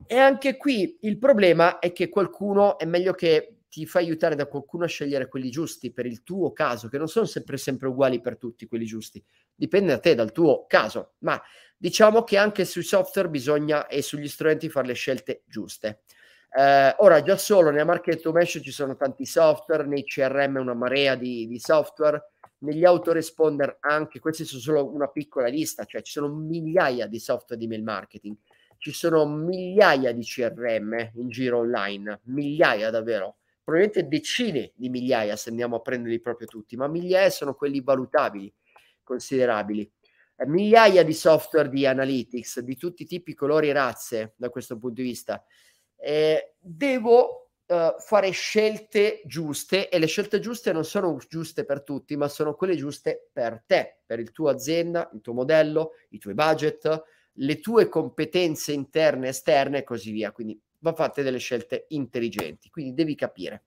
E anche qui il problema è che qualcuno è meglio che ti fa aiutare da qualcuno a scegliere quelli giusti per il tuo caso, che non sono sempre, sempre uguali per tutti quelli giusti, dipende da te, dal tuo caso, ma diciamo che anche sui software bisogna e sugli strumenti fare le scelte giuste. Eh, ora, già solo nella market automation ci sono tanti software, nei CRM una marea di, di software, negli autoresponder anche, questi sono solo una piccola lista, cioè ci sono migliaia di software di mail marketing ci sono migliaia di CRM in giro online, migliaia davvero, probabilmente decine di migliaia se andiamo a prenderli proprio tutti, ma migliaia sono quelli valutabili, considerabili. Eh, migliaia di software di analytics di tutti i tipi, colori e razze da questo punto di vista. Eh, devo eh, fare scelte giuste e le scelte giuste non sono giuste per tutti, ma sono quelle giuste per te, per il tuo azienda, il tuo modello, i tuoi budget, le tue competenze interne, e esterne e così via. Quindi va fatte delle scelte intelligenti, quindi devi capire.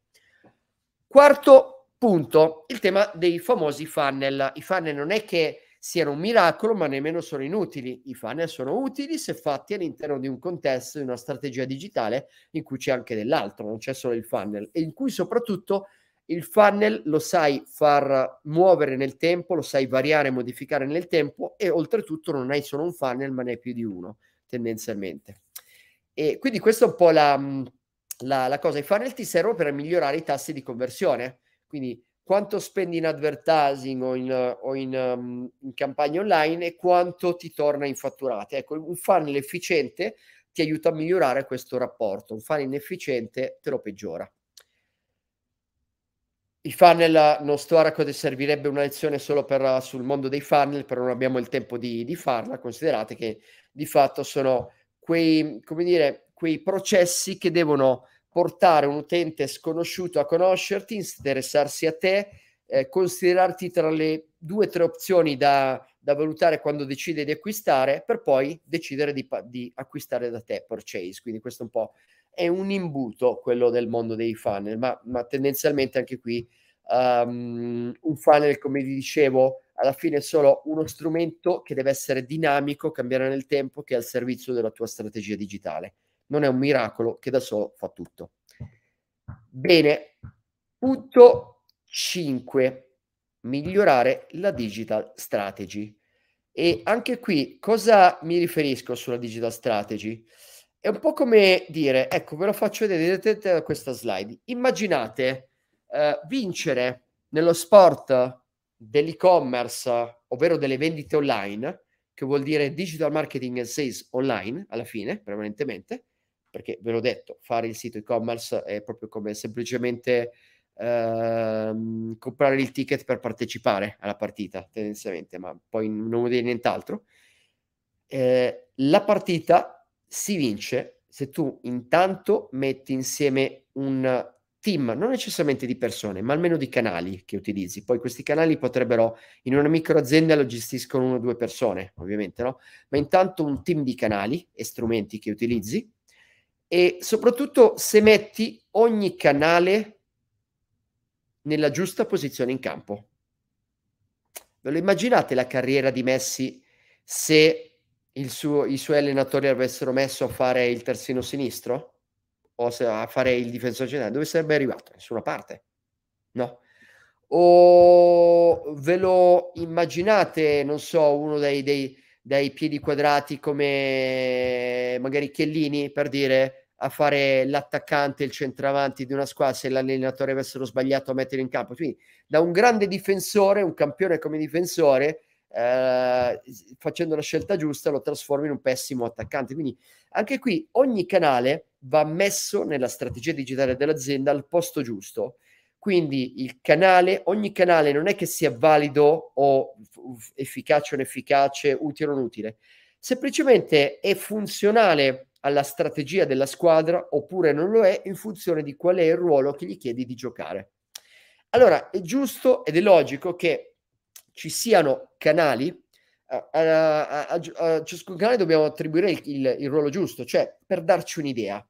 Quarto punto, il tema dei famosi funnel. I funnel non è che siano un miracolo, ma nemmeno sono inutili. I funnel sono utili se fatti all'interno di un contesto, di una strategia digitale in cui c'è anche dell'altro, non c'è solo il funnel, e in cui soprattutto il funnel lo sai far muovere nel tempo, lo sai variare e modificare nel tempo e oltretutto non hai solo un funnel, ma ne hai più di uno tendenzialmente. E quindi questa è un po' la, mm, la, la cosa. I funnel ti servono per migliorare i tassi di conversione. Quindi quanto spendi in advertising o in, o in, um, in campagne online e quanto ti torna in fatturate. Ecco, un funnel efficiente ti aiuta a migliorare questo rapporto, un funnel inefficiente te lo peggiora. I funnel non sto a raccontare, servirebbe una lezione solo per, sul mondo dei funnel, però non abbiamo il tempo di, di farla. Considerate che di fatto sono quei, dire, quei processi che devono portare un utente sconosciuto a conoscerti, interessarsi a te, eh, considerarti tra le due o tre opzioni da, da, valutare quando decide di acquistare, per poi decidere di, di acquistare da te purchase. Quindi questo è un po' è un imbuto quello del mondo dei funnel, ma, ma tendenzialmente anche qui um, un funnel, come vi dicevo, alla fine è solo uno strumento che deve essere dinamico, cambiare nel tempo, che è al servizio della tua strategia digitale. Non è un miracolo che da solo fa tutto. Bene, punto 5, migliorare la digital strategy. E anche qui cosa mi riferisco sulla digital strategy? è un po' come dire, ecco, ve lo faccio vedere questa slide. Immaginate eh, vincere nello sport dell'e-commerce, ovvero delle vendite online, che vuol dire digital marketing and sales online alla fine, prevalentemente, perché ve l'ho detto, fare il sito e-commerce è proprio come semplicemente ehm, comprare il ticket per partecipare alla partita, tendenzialmente, ma poi non vuol dire nient'altro. Eh, la partita si vince se tu intanto metti insieme un team, non necessariamente di persone, ma almeno di canali che utilizzi. Poi questi canali potrebbero, in una micro azienda lo gestiscono uno o due persone, ovviamente, no? Ma intanto un team di canali e strumenti che utilizzi e soprattutto se metti ogni canale nella giusta posizione in campo. Ve lo immaginate la carriera di Messi se il suo, i suoi allenatori avessero messo a fare il terzino sinistro o a fare il difensore centrale, dove sarebbe arrivato? Nessuna parte, no? O ve lo immaginate, non so, uno dei, dei, dei piedi quadrati come magari Chiellini per dire a fare l'attaccante, il centravanti di una squadra se l'allenatore avessero sbagliato a mettere in campo. Quindi da un grande difensore, un campione come difensore, eh, facendo la scelta giusta lo trasforma in un pessimo attaccante. Quindi anche qui ogni canale va messo nella strategia digitale dell'azienda al posto giusto. Quindi il canale, ogni canale non è che sia valido o efficace o inefficace, utile o non utile, semplicemente è funzionale alla strategia della squadra oppure non lo è in funzione di qual è il ruolo che gli chiedi di giocare. Allora è giusto ed è logico che ci siano canali, a, a, a, a ciascun canale dobbiamo attribuire il, il, il, ruolo giusto, cioè per darci un'idea.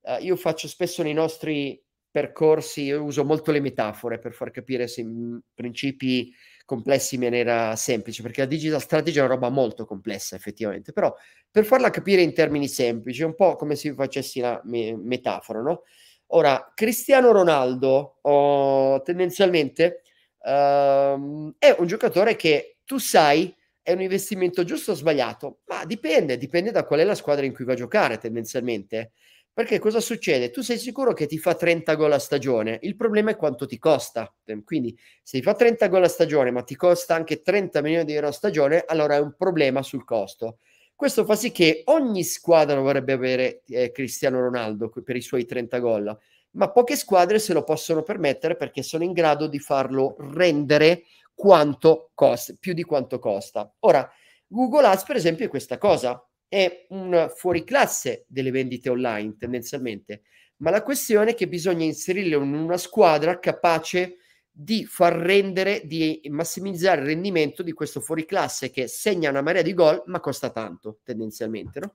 Uh, io faccio spesso nei nostri percorsi, io uso molto le metafore per far capire se mm, principi complessi in maniera semplice, perché la digital strategy è una roba molto complessa effettivamente, però per farla capire in termini semplici, è un po' come se facessi la me- metafora, no? Ora, Cristiano Ronaldo oh, tendenzialmente Um, è un giocatore che tu sai è un investimento giusto o sbagliato? Ma dipende, dipende da qual è la squadra in cui va a giocare tendenzialmente. Perché cosa succede? Tu sei sicuro che ti fa 30 gol a stagione, il problema è quanto ti costa. Ehm, quindi se ti fa 30 gol a stagione, ma ti costa anche 30 milioni di euro a stagione, allora è un problema sul costo. Questo fa sì che ogni squadra vorrebbe avere eh, Cristiano Ronaldo per i suoi 30 gol ma poche squadre se lo possono permettere perché sono in grado di farlo rendere quanto costa, più di quanto costa. Ora, Google Ads, per esempio, è questa cosa, è un fuoriclasse delle vendite online tendenzialmente, ma la questione è che bisogna inserirlo in una squadra capace di far rendere, di massimizzare il rendimento di questo fuoriclasse che segna una marea di gol, ma costa tanto tendenzialmente, no?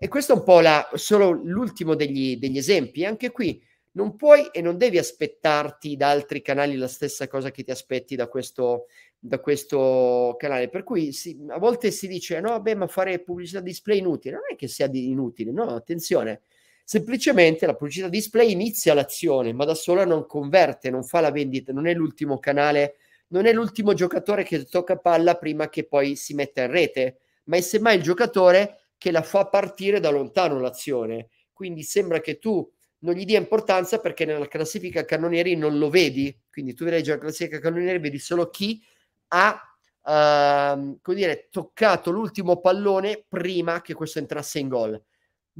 E questo è un po' la, solo l'ultimo degli, degli esempi. Anche qui non puoi e non devi aspettarti da altri canali la stessa cosa che ti aspetti da questo, da questo canale. Per cui si, a volte si dice: no, vabbè, ma fare pubblicità display è inutile. Non è che sia inutile, no, attenzione. Semplicemente la pubblicità display inizia l'azione, ma da sola non converte, non fa la vendita, non è l'ultimo canale, non è l'ultimo giocatore che tocca palla prima che poi si metta in rete, ma è semmai il giocatore che la fa partire da lontano l'azione. Quindi sembra che tu non gli dia importanza perché nella classifica cannonieri non lo vedi, quindi tu leggi la classifica cannonieri vedi solo chi ha ehm, come dire, toccato l'ultimo pallone prima che questo entrasse in gol.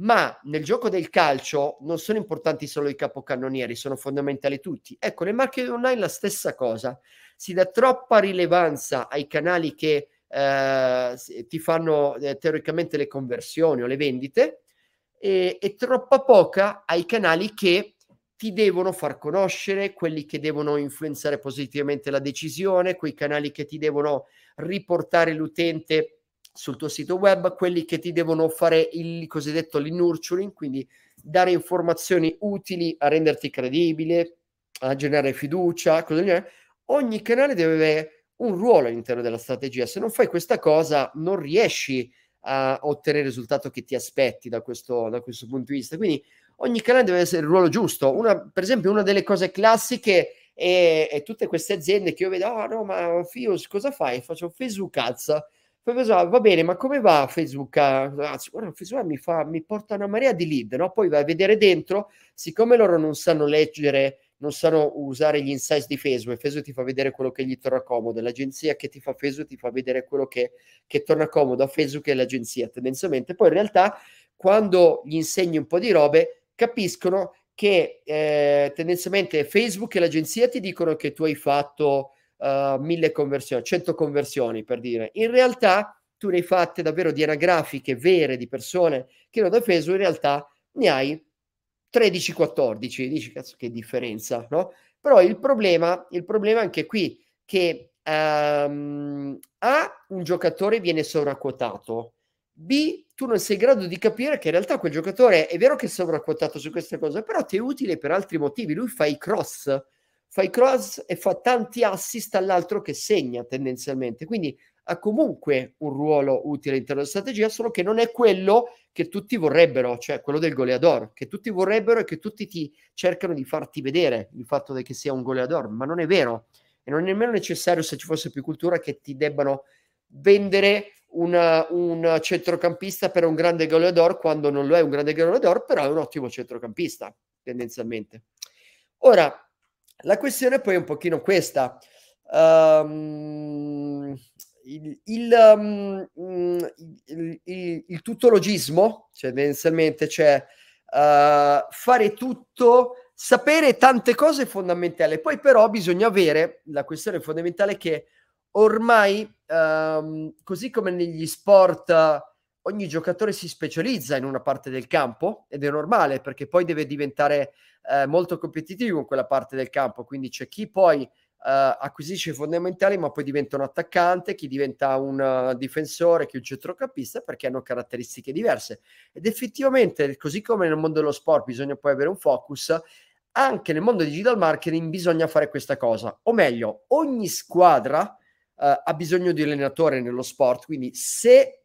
Ma nel gioco del calcio non sono importanti solo i capocannonieri, sono fondamentali tutti. Ecco, nel marketing online la stessa cosa. Si dà troppa rilevanza ai canali che eh, ti fanno eh, teoricamente le conversioni o le vendite, e, e troppa poca ai canali che ti devono far conoscere, quelli che devono influenzare positivamente la decisione, quei canali che ti devono riportare l'utente sul tuo sito web, quelli che ti devono fare il cosiddetto nurturing, quindi dare informazioni utili a renderti credibile, a generare fiducia, cose genere. Ogni canale deve avere un ruolo all'interno della strategia. Se non fai questa cosa, non riesci a a ottenere il risultato che ti aspetti da questo, da questo punto di vista. Quindi ogni canale deve essere il ruolo giusto. Una, per esempio, una delle cose classiche è, è tutte queste aziende che io vedo, oh no, ma Fios, cosa fai? Faccio Facebook ads. Ah, va bene, ma come va Facebook? Anzi, guarda, Facebook mi, fa, mi porta una marea di lead, no? Poi vai a vedere dentro, siccome loro non sanno leggere non sanno usare gli insights di Facebook Facebook ti fa vedere quello che gli torna comodo, l'agenzia che ti fa Facebook ti fa vedere quello che, che torna comodo a Facebook e all'agenzia tendenzialmente. Poi in realtà quando gli insegni un po' di robe capiscono che eh, tendenzialmente Facebook e l'agenzia ti dicono che tu hai fatto uh, mille conversioni, cento conversioni per dire. In realtà tu ne hai fatte davvero di anagrafiche vere di persone che erano da Facebook, in realtà ne hai 13-14, dici cazzo che differenza, no? Però il problema, il problema anche qui che um, A, un giocatore viene sovraquotato, B, tu non sei in grado di capire che in realtà quel giocatore è vero che è sovraquotato su queste cose, però ti è utile per altri motivi, lui fa i cross, fa i cross e fa tanti assist all'altro che segna tendenzialmente, quindi ha comunque un ruolo utile all'interno della strategia, solo che non è quello che tutti vorrebbero, cioè quello del goleador, che tutti vorrebbero e che tutti ti cercano di farti vedere il fatto che sia un goleador, ma non è vero. E non è nemmeno necessario, se ci fosse più cultura, che ti debbano vendere una, un centrocampista per un grande goleador quando non lo è un grande goleador, però è un ottimo centrocampista, tendenzialmente. Ora, la questione poi è un pochino questa. Um, il, il, um, mm, il, il, tutologismo, cioè tendenzialmente cioè, uh, fare tutto, sapere tante cose fondamentali, poi però bisogna avere la questione fondamentale che ormai, um, così come negli sport, ogni giocatore si specializza in una parte del campo ed è normale perché poi deve diventare uh, molto competitivo in quella parte del campo, quindi c'è chi poi eh, acquisisce fondamentali ma poi diventa un attaccante, chi diventa un eh, difensore, chi un centrocampista perché hanno caratteristiche diverse ed effettivamente così come nel mondo dello sport bisogna poi avere un focus anche nel mondo digital marketing bisogna fare questa cosa, o meglio, ogni squadra eh, ha bisogno di allenatore nello sport, quindi se,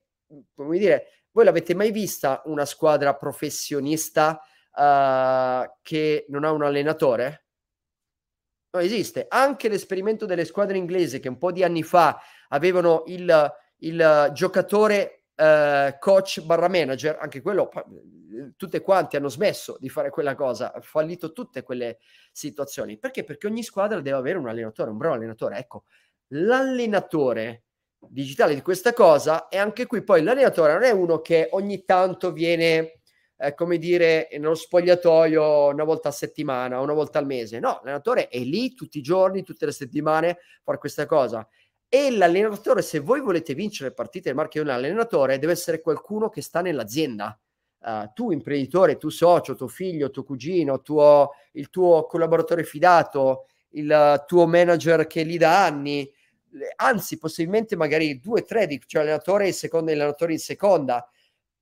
come dire, voi l'avete mai vista una squadra professionista eh, che non ha un allenatore? non esiste. Anche l'esperimento delle squadre inglesi che un po' di anni fa avevano il, il giocatore eh, coach barra manager, anche quello, tutte quante hanno smesso di fare quella cosa, fallito tutte quelle situazioni. Perché? Perché ogni squadra deve avere un allenatore, un bravo allenatore. Ecco, l'allenatore digitale di questa cosa e anche qui poi l'allenatore non è uno che ogni tanto viene eh, come dire, nello spogliatoio una volta a settimana, una volta al mese. No, l'allenatore è lì tutti i giorni, tutte le settimane a fare questa cosa. E l'allenatore, se voi volete vincere partite del marchio un allenatore, deve essere qualcuno che sta nell'azienda. Uh, tu imprenditore, tu socio, tuo figlio, tuo cugino, tuo, il tuo collaboratore fidato, il uh, tuo manager che lì da anni, anzi possibilmente magari due, tre, cioè allenatore in seconda e allenatore in seconda,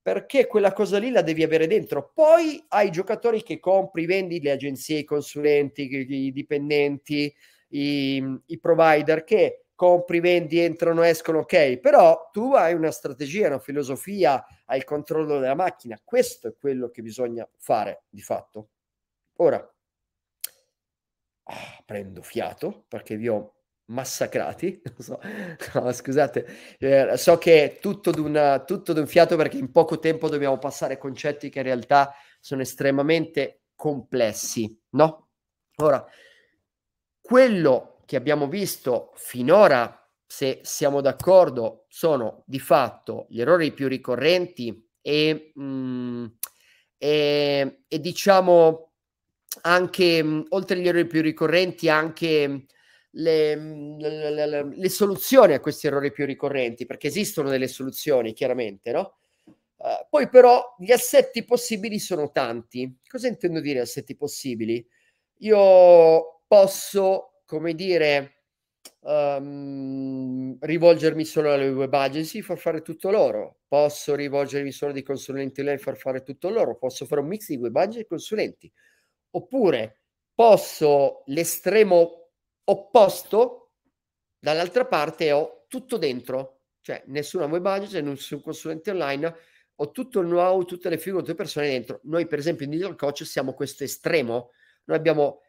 perché quella cosa lì la devi avere dentro. Poi hai i giocatori che compri, vendi, le agenzie, i consulenti, i dipendenti, i, i provider che compri, vendi, entrano, escono, ok, però tu hai una strategia, una filosofia, hai il controllo della macchina, questo è quello che bisogna fare di fatto. Ora, ah, prendo fiato perché vi ho massacrati. So. No, scusate, eh, so che è tutto d'un, tutto d'un fiato perché in poco tempo dobbiamo passare concetti che in realtà sono estremamente complessi, no? Ora, quello che abbiamo visto finora, se siamo d'accordo, sono di fatto gli errori più ricorrenti e, mh, mm, e, e diciamo anche, mh, mm, oltre agli errori più ricorrenti, anche Mhmm, le, le, le, soluzioni a questi errori più ricorrenti, perché esistono delle soluzioni, chiaramente, no? Uh, poi però gli assetti possibili sono tanti. Cosa intendo dire assetti possibili? Io posso, come dire, um, rivolgermi solo alle web agency, far fare tutto loro. Posso rivolgermi solo ai consulenti e far fare tutto loro. Posso fare un mix di web agency e consulenti. Oppure posso l'estremo opposto, dall'altra parte ho tutto dentro, cioè nessuna web agency, nessun consulente online, ho tutto il know-how, tutte le figure, tutte le persone dentro. Noi per esempio in Digital Coach siamo questo estremo, noi abbiamo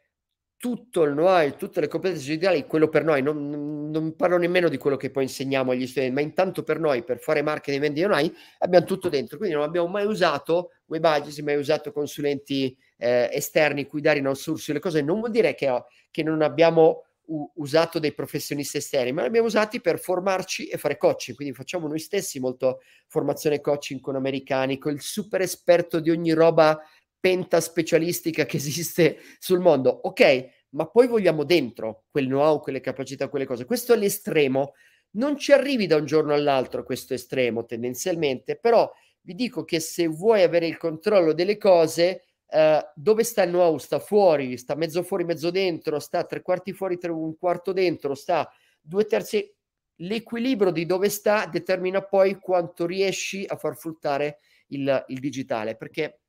tutto il know-how, tutte le competenze digitali, quello per noi, non, non, parlo nemmeno di quello che poi insegniamo agli studenti, ma intanto per noi, per fare marketing e vendita online, abbiamo tutto dentro, quindi non abbiamo mai usato web agency, mai usato consulenti eh, esterni cui dare i nostri outsourcing le cose, non vuol dire che, che non abbiamo u- usato dei professionisti esterni, ma li abbiamo usati per formarci e fare coaching. Quindi facciamo noi stessi molto formazione coaching con americani, con il super esperto di ogni roba penta specialistica che esiste sul mondo. Ok, ma poi vogliamo dentro quel know-how, quelle capacità, quelle cose. Questo è l'estremo. Non ci arrivi da un giorno all'altro questo estremo tendenzialmente, però vi dico che se vuoi avere il controllo delle cose, eh, dove sta il know Sta fuori, sta mezzo fuori, mezzo dentro, sta tre quarti fuori, tre, un quarto dentro, sta due terzi. L'equilibrio di dove sta determina poi quanto riesci a far fruttare il, il digitale, perché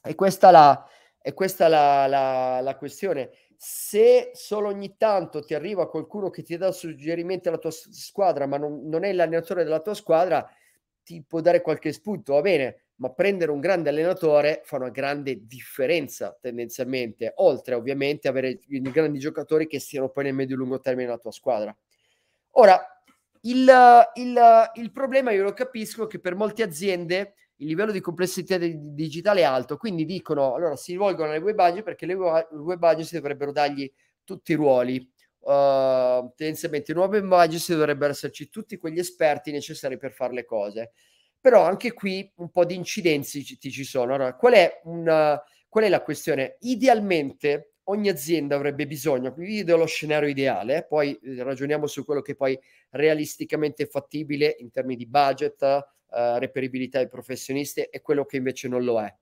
è questa, la, è questa la, la, la, questione. Se solo ogni tanto ti arriva qualcuno che ti dà suggerimenti alla tua squadra, ma non, non è l'allenatore della tua squadra, ti può dare qualche spunto, va bene, ma prendere un grande allenatore fa una grande differenza tendenzialmente, oltre ovviamente avere i grandi giocatori che siano poi nel medio e lungo termine la tua squadra. Ora, il, il, il, problema io lo capisco che per molte aziende il livello di complessità di, digitale è alto, quindi dicono, allora si rivolgono alle web agency perché le web agency dovrebbero dargli tutti i ruoli, uh, tendenzialmente in una web agency dovrebbero esserci tutti quegli esperti necessari per fare le cose però anche qui un po' di incidenze ci, ci sono. Allora, qual è, una, qual è la questione? Idealmente ogni azienda avrebbe bisogno, qui vi do lo scenario ideale, poi eh, ragioniamo su quello che poi realisticamente è fattibile in termini di budget, uh, reperibilità ai professionisti e quello che invece non lo è.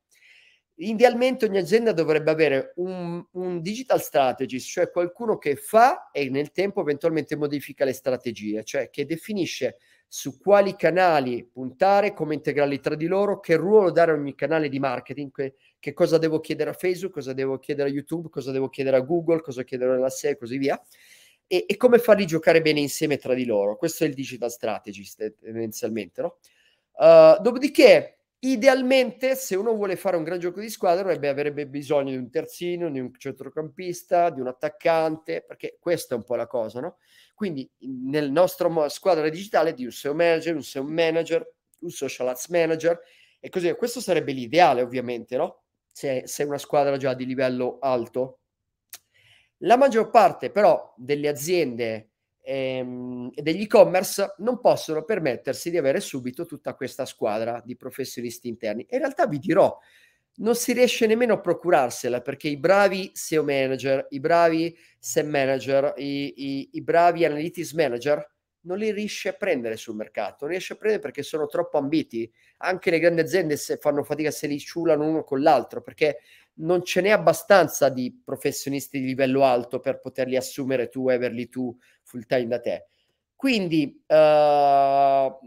Idealmente ogni azienda dovrebbe avere un, un digital strategist, cioè qualcuno che fa e nel tempo eventualmente modifica le strategie, cioè che definisce su quali canali puntare, come integrarli tra di loro, che ruolo dare a ogni canale di marketing, che, che, cosa devo chiedere a Facebook, cosa devo chiedere a YouTube, cosa devo chiedere a Google, cosa chiedere alla SE e così via, e, e, come farli giocare bene insieme tra di loro. Questo è il digital strategist tendenzialmente, no? Uh, dopodiché Idealmente, se uno vuole fare un gran gioco di squadra, avrebbe, avrebbe, bisogno di un terzino, di un centrocampista, di un attaccante, perché questa è un po' la cosa, no? Quindi, nel nostro squadra digitale, di un SEO manager, un SEO manager, un social ads manager e così via. Questo sarebbe l'ideale, ovviamente, no? Se, se una squadra già di livello alto. La maggior parte, però, delle aziende ehm, degli e-commerce non possono permettersi di avere subito tutta questa squadra di professionisti interni. In realtà vi dirò, non si riesce nemmeno a procurarsela perché i bravi SEO manager, i bravi SEM manager, i, i, i bravi analytics manager non li riesce a prendere sul mercato, non riesce a prendere perché sono troppo ambiti. Anche le grandi aziende se fanno fatica se li ciulano uno con l'altro perché non ce n'è abbastanza di professionisti di livello alto per poterli assumere tu e averli tu full time da te. Quindi uh,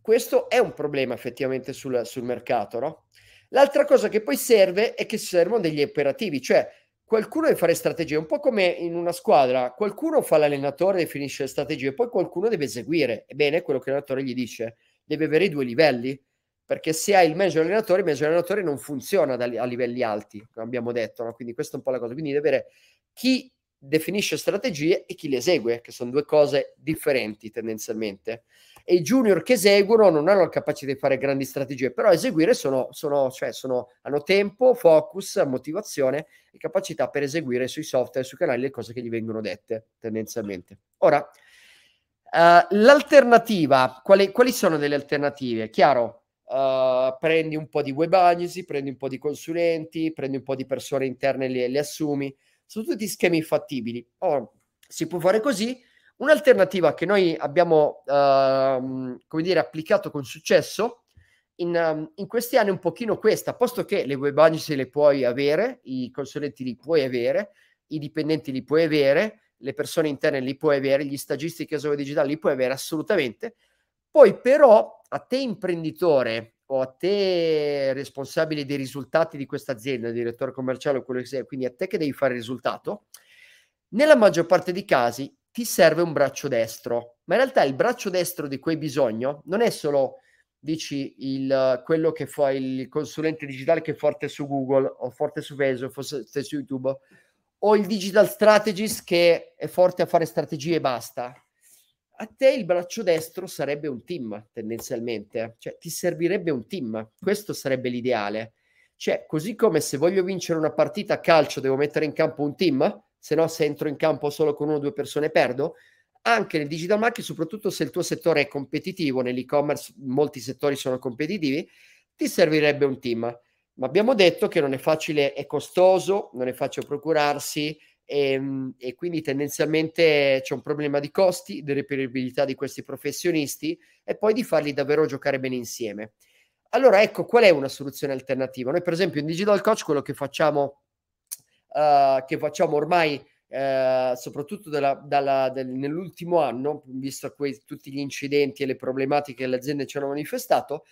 questo è un problema effettivamente sul, sul mercato, no? L'altra cosa che poi serve è che servono degli operativi, cioè qualcuno deve fare strategie, un po' come in una squadra, qualcuno fa l'allenatore, definisce le strategie, poi qualcuno deve eseguire. Ebbene, quello che l'allenatore gli dice, deve avere i due livelli, perché se hai il manager allenatore, il manager allenatore non funziona da, a livelli alti, come abbiamo detto, no? quindi questa è un po' la cosa. Quindi deve avere chi definisce strategie e chi le esegue, che sono due cose differenti tendenzialmente e i junior che eseguono non hanno la capacità di fare grandi strategie, però eseguire sono, sono, cioè sono, hanno tempo, focus, motivazione e capacità per eseguire sui software, sui canali le cose che gli vengono dette tendenzialmente. Ora, uh, l'alternativa, quali, quali, sono delle alternative? Chiaro, uh, prendi un po' di web agency, prendi un po' di consulenti, prendi un po' di persone interne e le, le assumi, sono tutti schemi fattibili. Oh, si può fare così, Un'alternativa che noi abbiamo, ehm, come dire, applicato con successo in, ehm, in, questi anni è un pochino questa, posto che le web agency le puoi avere, i consulenti li puoi avere, i dipendenti li puoi avere, le persone interne li puoi avere, gli stagisti che sono digitali li puoi avere assolutamente. Poi però a te imprenditore o a te responsabile dei risultati di questa azienda, direttore commerciale o quello che sei, quindi a te che devi fare il risultato, nella maggior parte dei casi ti serve un braccio destro, ma in realtà il braccio destro di cui hai bisogno non è solo, dici, il, quello che fa il consulente digitale che è forte su Google o forte su Facebook o forte su YouTube, o il digital strategist che è forte a fare strategie e basta. A te il braccio destro sarebbe un team, tendenzialmente, cioè ti servirebbe un team, questo sarebbe l'ideale. Cioè, così come se voglio vincere una partita a calcio devo mettere in campo un team, se no se entro in campo solo con una o due persone perdo. Anche nel digital marketing, soprattutto se il tuo settore è competitivo, nell'e-commerce molti settori sono competitivi, ti servirebbe un team. Ma abbiamo detto che non è facile, è costoso, non è facile procurarsi e, ehm, e quindi tendenzialmente c'è un problema di costi, di reperibilità di questi professionisti e poi di farli davvero giocare bene insieme. Allora ecco qual è una soluzione alternativa. Noi per esempio in Digital Coach quello che facciamo uh, che facciamo ormai eh, soprattutto dalla, dalla, del, nell'ultimo anno, visto quei, tutti gli incidenti e le problematiche che le aziende ci hanno manifestato,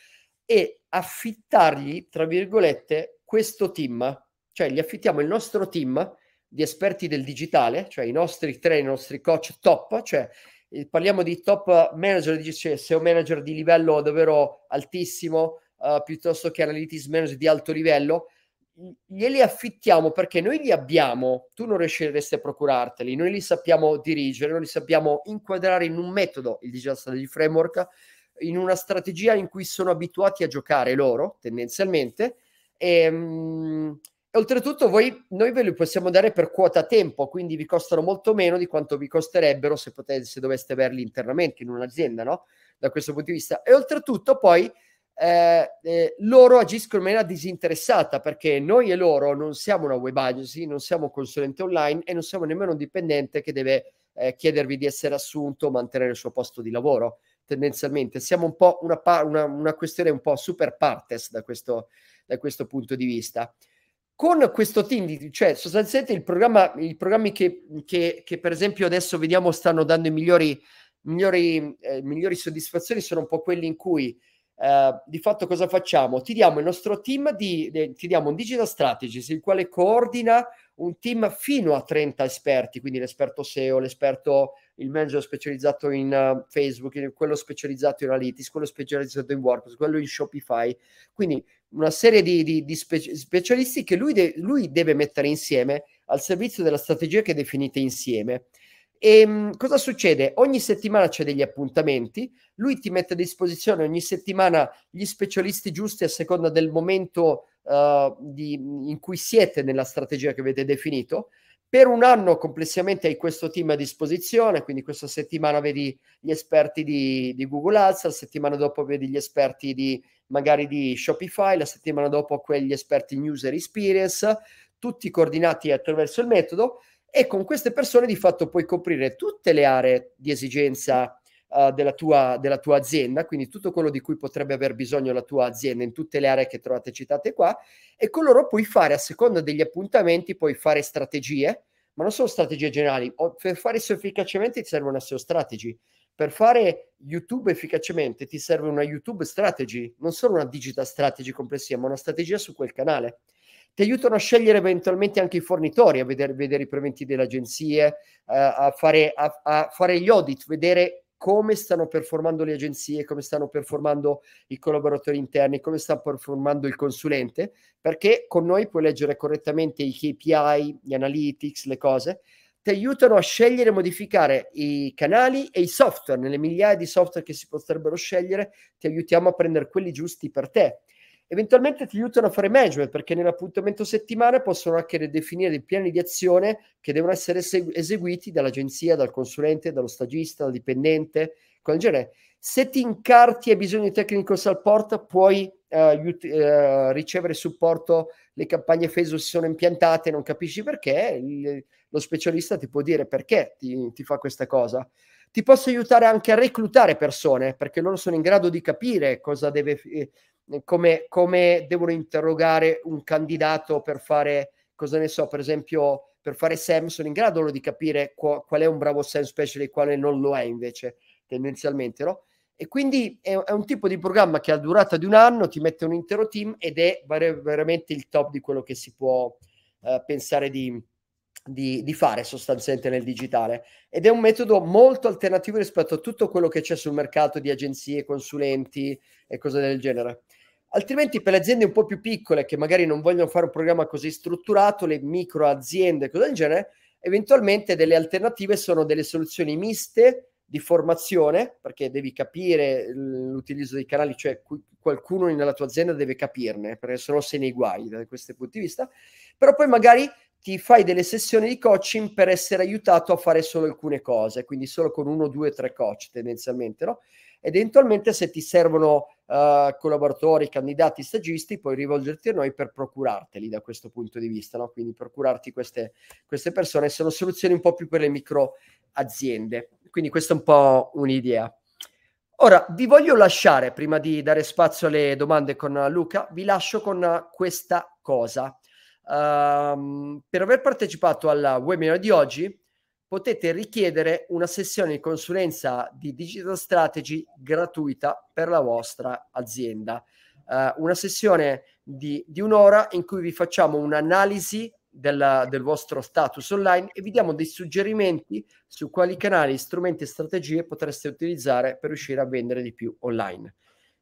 e affittargli, tra virgolette, questo team, cioè gli affittiamo il nostro team di esperti del digitale, cioè i nostri tre, i nostri coach top, cioè eh, parliamo di top manager, cioè, SEO manager di livello davvero altissimo, eh, piuttosto che analytics manager di alto livello, glieli affittiamo perché noi li abbiamo, tu non riusciresti a procurarteli, noi li sappiamo dirigere, noi li sappiamo inquadrare in un metodo, il Digital Strategy Framework, in una strategia in cui sono abituati a giocare loro, tendenzialmente, e, ehm, e oltretutto voi, noi ve li possiamo dare per quota tempo, quindi vi costano molto meno di quanto vi costerebbero se, potesse, se doveste averli internamente in un'azienda, no? Da questo punto di vista. E oltretutto poi eh, eh, loro agiscono in maniera disinteressata perché noi e loro non siamo una web agency, non siamo consulente online e non siamo nemmeno un dipendente che deve eh, chiedervi di essere assunto o mantenere il suo posto di lavoro. Tendenzialmente siamo un po' una, pa- una, una questione un po' super partes da questo, da questo punto di vista. Con questo team, cioè sostanzialmente il programma, i programmi che, che, che per esempio adesso vediamo stanno dando i migliori, migliori, eh, migliori soddisfazioni sono un po' quelli in cui eh, di fatto cosa facciamo? Ti diamo il nostro team, di, eh, ti diamo un digital strategist, il quale coordina un team fino a 30 esperti, quindi l'esperto SEO, l'esperto, il manager specializzato in uh, Facebook, quello specializzato in Analytics, quello specializzato in WordPress, quello in Shopify, quindi una serie di, di, di spe- specialisti che lui, de- lui deve mettere insieme al servizio della strategia che definite insieme. E ehm, cosa succede? Ogni settimana c'è degli appuntamenti, lui ti mette a disposizione ogni settimana gli specialisti giusti a seconda del momento uh, di, in cui siete nella strategia che avete definito. Per un anno complessivamente hai questo team a disposizione, quindi questa settimana vedi gli esperti di, di Google Ads, la settimana dopo vedi gli esperti di, magari di Shopify, la settimana dopo quegli esperti in user experience, tutti coordinati attraverso il metodo e con queste persone di fatto puoi coprire tutte le aree di esigenza uh, della, tua, della, tua, azienda, quindi tutto quello di cui potrebbe aver bisogno la tua azienda in tutte le aree che trovate citate qua e con loro puoi fare a seconda degli appuntamenti, puoi fare strategie, ma non solo strategie generali, per fare SEO efficacemente ti serve una SEO strategy, per fare YouTube efficacemente ti serve una YouTube strategy, non solo una digital strategy complessiva, ma una strategia su quel canale ti aiutano a scegliere eventualmente anche i fornitori, a vedere, vedere i preventi delle agenzie, eh, a fare, a, a fare gli audit, vedere come stanno performando le agenzie, come stanno performando i collaboratori interni, come sta performando il consulente, perché con noi puoi leggere correttamente i KPI, gli analytics, le cose, ti aiutano a scegliere e modificare i canali e i software, nelle migliaia di software che si potrebbero scegliere, ti aiutiamo a prendere quelli giusti per te eventualmente ti aiutano a fare management perché nell'appuntamento settimanale possono anche definire dei piani di azione che devono essere segu- eseguiti dall'agenzia, dal consulente, dallo stagista, dal dipendente, con genere. Se ti incarti e hai bisogno di technical support, puoi uh, eh, ut- uh, eh, ricevere supporto, le campagne Facebook si sono impiantate, non capisci perché, il, lo specialista ti può dire perché ti, ti fa questa cosa ti posso aiutare anche a reclutare persone perché loro sono in grado di capire cosa deve, come, come devono interrogare un candidato per fare, cosa ne so, per esempio, per fare SEM, sono in grado loro di capire qual, qual è un bravo SEM special e quale non lo è invece, tendenzialmente, no? E quindi è, un tipo di programma che ha durata di un anno, ti mette un intero team ed è veramente il top di quello che si può eh, pensare di, di, di, fare sostanzialmente nel digitale. Ed è un metodo molto alternativo rispetto a tutto quello che c'è sul mercato di agenzie, consulenti e cose del genere. Altrimenti per le aziende un po' più piccole che magari non vogliono fare un programma così strutturato, le micro aziende e cose del genere, eventualmente delle alternative sono delle soluzioni miste di formazione, perché devi capire l'utilizzo dei canali, cioè qualcuno nella tua azienda deve capirne, perché sennò sei nei guai da questo punto di vista, però poi magari ti fai delle sessioni di coaching per essere aiutato a fare solo alcune cose, quindi solo con uno, due, tre coach tendenzialmente, no? ed eventualmente se ti servono uh, collaboratori, candidati, stagisti, puoi rivolgerti a noi per procurarteli da questo punto di vista, no? quindi procurarti queste, queste persone. Sono soluzioni un po' più per le micro aziende, quindi questa è un po' un'idea. Ora vi voglio lasciare, prima di dare spazio alle domande con Luca, vi lascio con questa cosa. Um, per aver partecipato al webinar di oggi potete richiedere una sessione di consulenza di digital strategy gratuita per la vostra azienda. Uh, una sessione di, di, un'ora in cui vi facciamo un'analisi della, del vostro status online e vi diamo dei suggerimenti su quali canali, strumenti e strategie potreste utilizzare per riuscire a vendere di più online.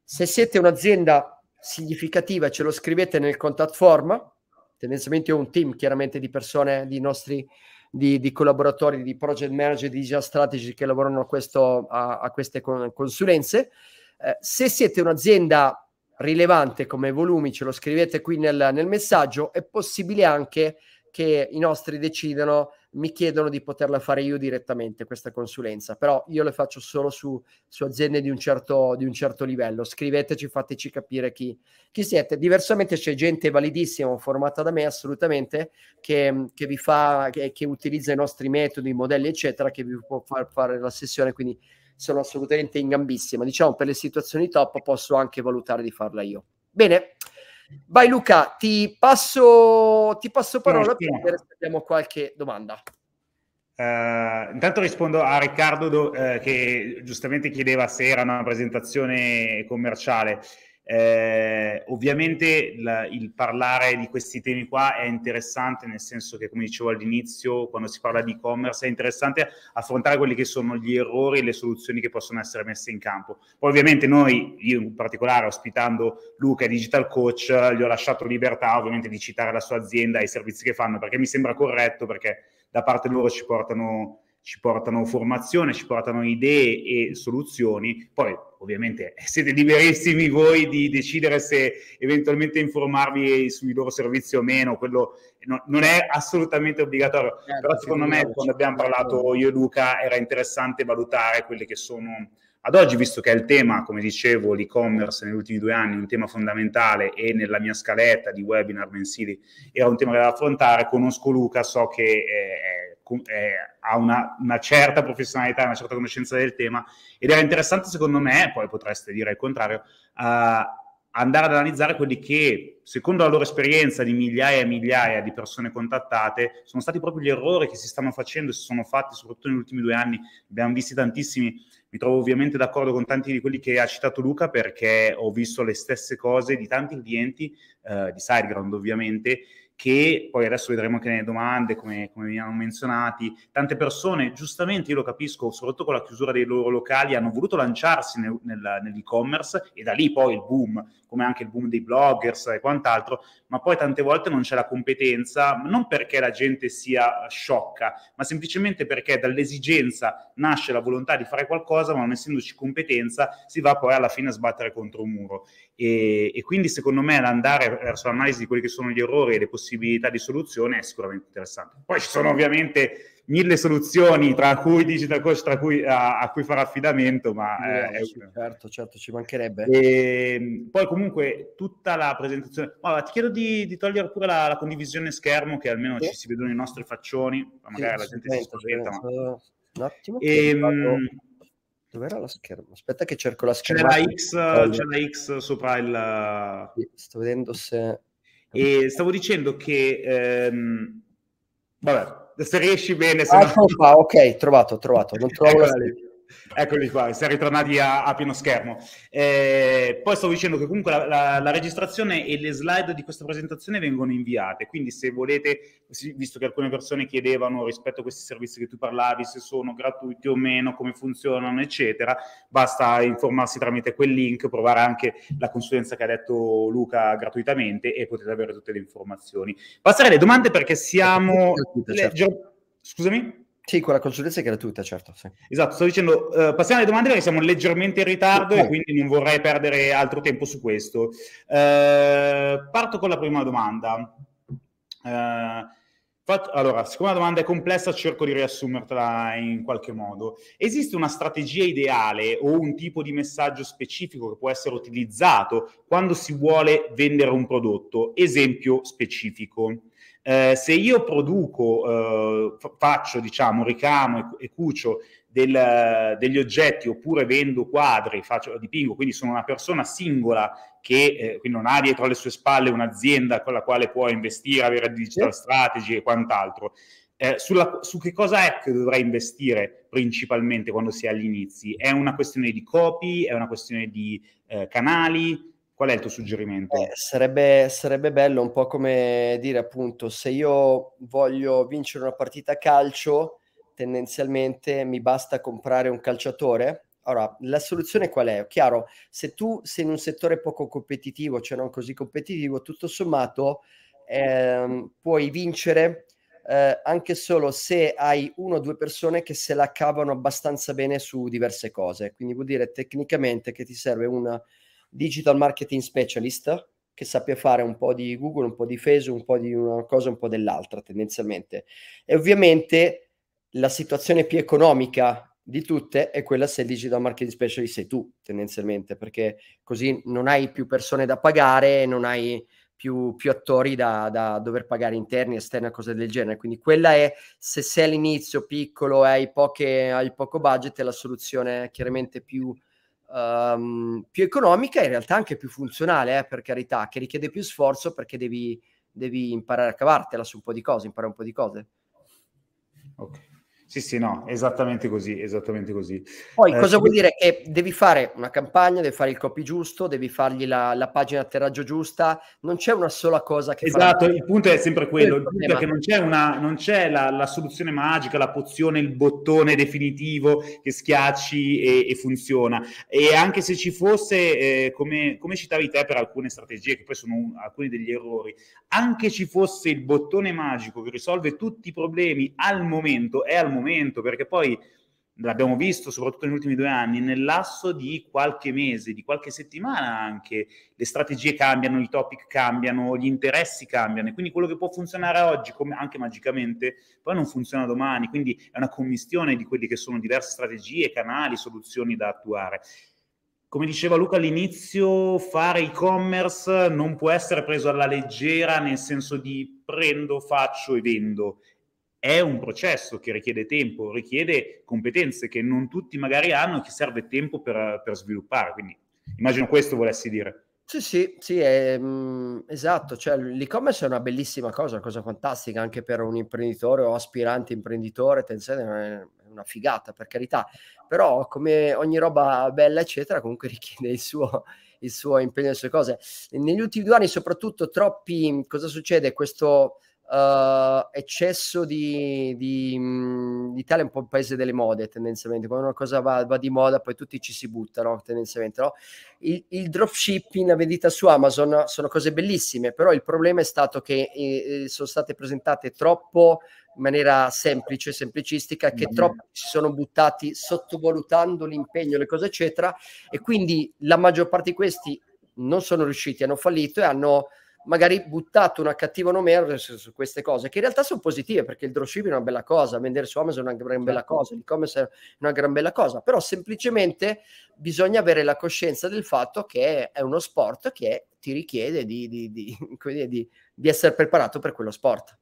Se siete un'azienda significativa, ce lo scrivete nel contact form tendenzialmente ho un team chiaramente di persone, di nostri di, di collaboratori, di project manager, di digital strategy che lavorano a, questo, a, a queste consulenze. Eh, se siete un'azienda rilevante come volumi, ce lo scrivete qui nel, nel messaggio, è possibile anche che i nostri decidono mi chiedono di poterla fare io direttamente questa consulenza, però io le faccio solo su, su aziende di un, certo, di un, certo, livello. Scriveteci, fateci capire chi, chi siete. Diversamente c'è gente validissima, formata da me assolutamente, che, che vi fa, che, che, utilizza i nostri metodi, modelli, eccetera, che vi può far fare la sessione, quindi sono assolutamente in gambissima. Diciamo, per le situazioni top posso anche valutare di farla io. Bene. Vai Luca, ti passo, ti passo parola sì, per abbiamo qualche domanda. Uh, intanto rispondo a Riccardo uh, che giustamente chiedeva se era una presentazione commerciale. Eh, ovviamente la, il parlare di questi temi qua è interessante nel senso che come dicevo all'inizio quando si parla di e-commerce è interessante affrontare quelli che sono gli errori e le soluzioni che possono essere messe in campo poi ovviamente noi, io in particolare ospitando Luca Digital Coach gli ho lasciato libertà ovviamente di citare la sua azienda e i servizi che fanno perché mi sembra corretto perché da parte loro ci portano ci portano formazione, ci portano idee e soluzioni. Poi, ovviamente, siete liberissimi voi di decidere se eventualmente informarvi sui loro servizi o meno, quello no, non è assolutamente obbligatorio. Eh, Però, secondo me, quando c'è abbiamo parlato certo. io e Luca, era interessante valutare quelle che sono. Ad oggi, visto che è il tema, come dicevo, l'e-commerce negli ultimi due anni, un tema fondamentale e nella mia scaletta di webinar mensili era un tema da affrontare, conosco Luca, so che eh, è eh, ha una, una, certa professionalità, una certa conoscenza del tema ed era interessante secondo me, poi potreste dire il contrario, uh, andare ad analizzare quelli che, secondo la loro esperienza di migliaia e migliaia di persone contattate, sono stati proprio gli errori che si stanno facendo e si sono fatti, soprattutto negli ultimi due anni, abbiamo visti tantissimi. Mi trovo ovviamente d'accordo con tanti di quelli che ha citato Luca perché ho visto le stesse cose di tanti clienti eh, di SideGround ovviamente che poi adesso vedremo anche nelle domande, come, come venivano menzionati, tante persone, giustamente io lo capisco, soprattutto con la chiusura dei loro locali, hanno voluto lanciarsi nel, nel, nell'e-commerce e da lì poi il boom, come anche il boom dei bloggers e quant'altro, ma poi tante volte non c'è la competenza, non perché la gente sia sciocca, ma semplicemente perché dall'esigenza nasce la volontà di fare qualcosa, ma non essendoci competenza si va poi alla fine a sbattere contro un muro. E, e quindi secondo me l'andare verso l'analisi di quelli che sono gli errori e le possibilità di soluzione è sicuramente interessante. Poi ci sono ovviamente mille soluzioni, tra cui digital coach, tra cui, a, a cui fare affidamento, ma... No, eh, sì, certo, certo, ci mancherebbe. E, ehm, poi comunque tutta la presentazione... Allora, ti chiedo di, di togliere pure la, la, condivisione schermo, che almeno sì. ci si vedono i nostri faccioni, ma magari sì, la gente si spaventa. Ma... Un attimo. E, ehm, Dov'era la scherma? Aspetta che cerco la scherma. C'è la X, c'è la X sopra il... sto vedendo se... E stavo dicendo che... Ehm, vabbè, se riesci bene. Se ah, no... fa, ecco ok, trovato, trovato. Non trovo la ecco legge. Eccoli qua, siamo ritornati a, a pieno schermo. Eh, poi stavo dicendo che comunque la, la, la, registrazione e le slide di questa presentazione vengono inviate, quindi se volete, visto che alcune persone chiedevano rispetto a questi servizi che tu parlavi, se sono gratuiti o meno, come funzionano, eccetera, basta informarsi tramite quel link, provare anche la consulenza che ha detto Luca gratuitamente e potete avere tutte le informazioni. Passare alle domande perché siamo... Certo. Scusami? Sì, quella consulenza è gratuita, certo. Sì. Esatto, sto dicendo, eh, passiamo alle domande perché siamo leggermente in ritardo okay. e quindi non vorrei perdere altro tempo su questo. Eh, parto con la prima domanda. Eh, fatto, allora, siccome la domanda è complessa, cerco di riassumertela in qualche modo. Esiste una strategia ideale o un tipo di messaggio specifico che può essere utilizzato quando si vuole vendere un prodotto? Esempio specifico. Eh, se io produco, eh, faccio, diciamo, ricamo e, e cucio del, degli oggetti oppure vendo quadri, faccio, dipingo, quindi sono una persona singola che eh, non ha dietro alle sue spalle un'azienda con la quale può investire, avere digital strategy e quant'altro. Eh, sulla, su che cosa è che dovrei investire principalmente quando si è agli inizi? È una questione di copy, è una questione di eh, canali, Qual è il tuo suggerimento? Eh, sarebbe, sarebbe, bello un po' come dire appunto se io voglio vincere una partita a calcio tendenzialmente mi basta comprare un calciatore. Allora, la soluzione qual è? Chiaro, se tu sei in un settore poco competitivo, cioè non così competitivo, tutto sommato eh, puoi vincere eh, anche solo se hai una o due persone che se la cavano abbastanza bene su diverse cose. Quindi vuol dire tecnicamente che ti serve una digital marketing specialist che sappia fare un po' di Google, un po' di Facebook, un po' di una cosa, un po' dell'altra tendenzialmente. E ovviamente la situazione più economica di tutte è quella se il digital marketing specialist sei tu tendenzialmente, perché così non hai più persone da pagare, non hai più, più attori da, da, dover pagare interni, esterni, cose del genere. Quindi quella è, se sei all'inizio piccolo e hai, poche, hai poco budget, è la soluzione chiaramente più um, più economica, e in realtà anche più funzionale, eh, per carità, che richiede più sforzo perché devi, devi imparare a cavartela su un po' di cose, imparare un po' di cose. Ok. Sì, sì, no, esattamente così, esattamente così. Poi eh, cosa sì. vuol dire? Che devi fare una campagna, devi fare il copy giusto, devi fargli la, la pagina atterraggio giusta, non c'è una sola cosa che... Esatto, farà... il punto è sempre quello, il, il punto è che non c'è, una, non c'è la, la, soluzione magica, la pozione, il bottone definitivo che schiacci e, e funziona. E anche se ci fosse, eh, come, come, citavi te per alcune strategie, che poi sono un, alcuni degli errori, anche ci fosse il bottone magico che risolve tutti i problemi al momento, è al momento momento, perché poi l'abbiamo visto soprattutto negli ultimi due anni, nel lasso di qualche mese, di qualche settimana anche, le strategie cambiano, i topic cambiano, gli interessi cambiano e quindi quello che può funzionare oggi, come anche magicamente, poi non funziona domani, quindi è una commistione di quelle che sono diverse strategie, canali, soluzioni da attuare. Come diceva Luca all'inizio, fare e-commerce non può essere preso alla leggera nel senso di prendo, faccio e vendo è un processo che richiede tempo, richiede competenze che non tutti magari hanno e che serve tempo per, per sviluppare. Quindi immagino questo volessi dire. Sì, sì, sì, è, mh, mm, esatto, cioè, l'e-commerce è una bellissima cosa, una cosa fantastica anche per un imprenditore o aspirante imprenditore, attenzione, è una figata per carità, però come ogni roba bella eccetera comunque richiede il suo, il suo impegno, le sue cose. Negli ultimi due anni soprattutto troppi, mm, cosa succede? Questo uh, eccesso di, di mh, l'Italia è un po' il paese delle mode tendenzialmente quando una cosa va, va di moda poi tutti ci si buttano tendenzialmente no? il, il dropshipping la vendita su Amazon sono cose bellissime però il problema è stato che eh, eh sono state presentate troppo in maniera semplice, semplicistica, che mm. troppo si sono buttati sottovalutando l'impegno, le cose eccetera e quindi la maggior parte di questi non sono riusciti, hanno fallito e hanno magari buttato una cattiva nome awareness su queste cose, che in realtà sono positive perché il dropshipping è una bella cosa, vendere su Amazon è una gran bella certo. cosa, l'e-commerce è una gran bella cosa, però semplicemente bisogna avere la coscienza del fatto che è uno sport che ti richiede di, di, di, di essere preparato per quello sport.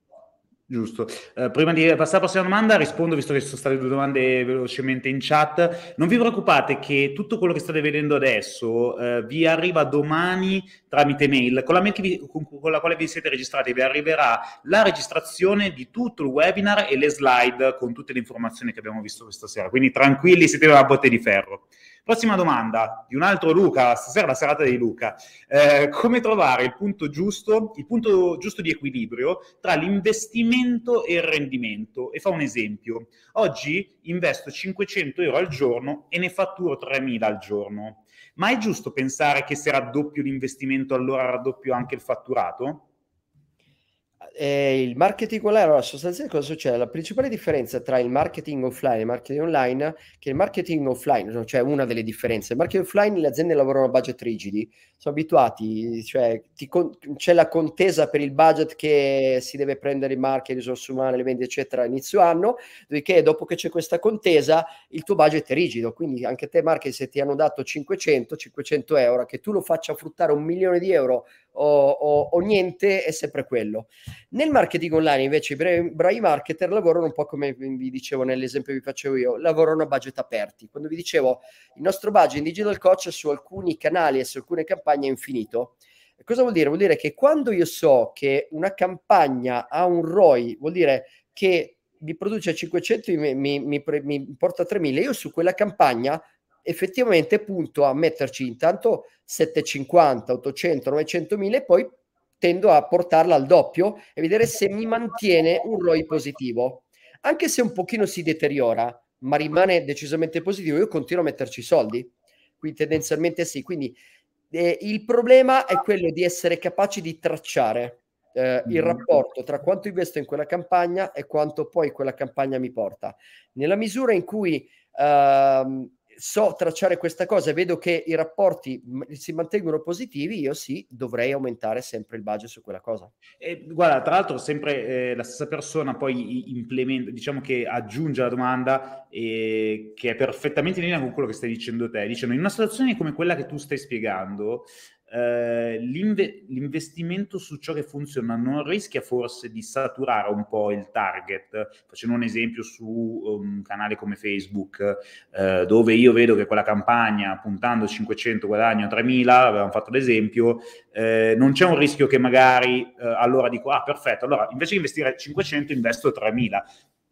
Giusto. Eh, prima di passare alla prossima domanda, rispondo, visto che ci sono state due domande velocemente in chat. Non vi preoccupate che tutto quello che state vedendo adesso eh, vi arriva domani tramite mail. Con la mail vi, con, con la quale vi siete registrati vi arriverà la registrazione di tutto il webinar e le slide con tutte le informazioni che abbiamo visto questa sera. Quindi tranquilli, siete una botte di ferro. Prossima domanda di un altro Luca, stasera la serata di Luca. Eh, come trovare il punto giusto, il punto giusto di equilibrio tra l'investimento e il rendimento? E fa un esempio. Oggi investo 500 euro al giorno e ne fatturo 3.000 al giorno. Ma è giusto pensare che se raddoppio l'investimento allora raddoppio anche il fatturato? eh, il marketing online, allora sostanzialmente cosa succede? La principale differenza tra il marketing offline e il marketing online è che il marketing offline, cioè una delle differenze, il marketing offline le aziende lavorano a budget rigidi, sono abituati, cioè ti, c'è la contesa per il budget che si deve prendere in marketing, risorse umane, le vendite eccetera a inizio anno, dopodiché dopo che c'è questa contesa il tuo budget è rigido, quindi anche te marketing se ti hanno dato 500, 500 euro, che tu lo faccia fruttare un milione di euro o, o, o, niente è sempre quello. Nel marketing online invece i bravi, bravi marketer lavorano un po' come vi dicevo nell'esempio che vi facevo io, lavorano a budget aperti. Quando vi dicevo il nostro budget in Digital Coach su alcuni canali e su alcune campagne è infinito, cosa vuol dire? Vuol dire che quando io so che una campagna ha un ROI, vuol dire che mi produce 500 mi, mi, mi, mi porta 3000, io su quella campagna effettivamente punto a metterci intanto 750, 800, 900 mila e poi tendo a portarla al doppio e vedere se mi mantiene un ROI positivo. Anche se un pochino si deteriora, ma rimane decisamente positivo, io continuo a metterci soldi. Quindi tendenzialmente sì. Quindi eh, il problema è quello di essere capaci di tracciare eh, il mm. rapporto tra quanto investo in quella campagna e quanto poi quella campagna mi porta. Nella misura in cui ehm, so tracciare questa cosa e vedo che i rapporti si mantengono positivi, io sì, dovrei aumentare sempre il budget su quella cosa. E, guarda, tra l'altro sempre eh, la stessa persona poi implementa, diciamo che aggiunge la domanda eh, che è perfettamente in linea con quello che stai dicendo te, dicendo in una situazione come quella che tu stai spiegando, eh, l'inve- l'investimento su ciò che funziona non rischia forse di saturare un po' il target? Facendo un esempio su um, un canale come Facebook, eh, dove io vedo che quella campagna puntando 500 guadagno 3000, avevamo fatto l'esempio, eh, non c'è un rischio che magari eh, allora dico, ah perfetto, allora invece di investire 500 investo 3000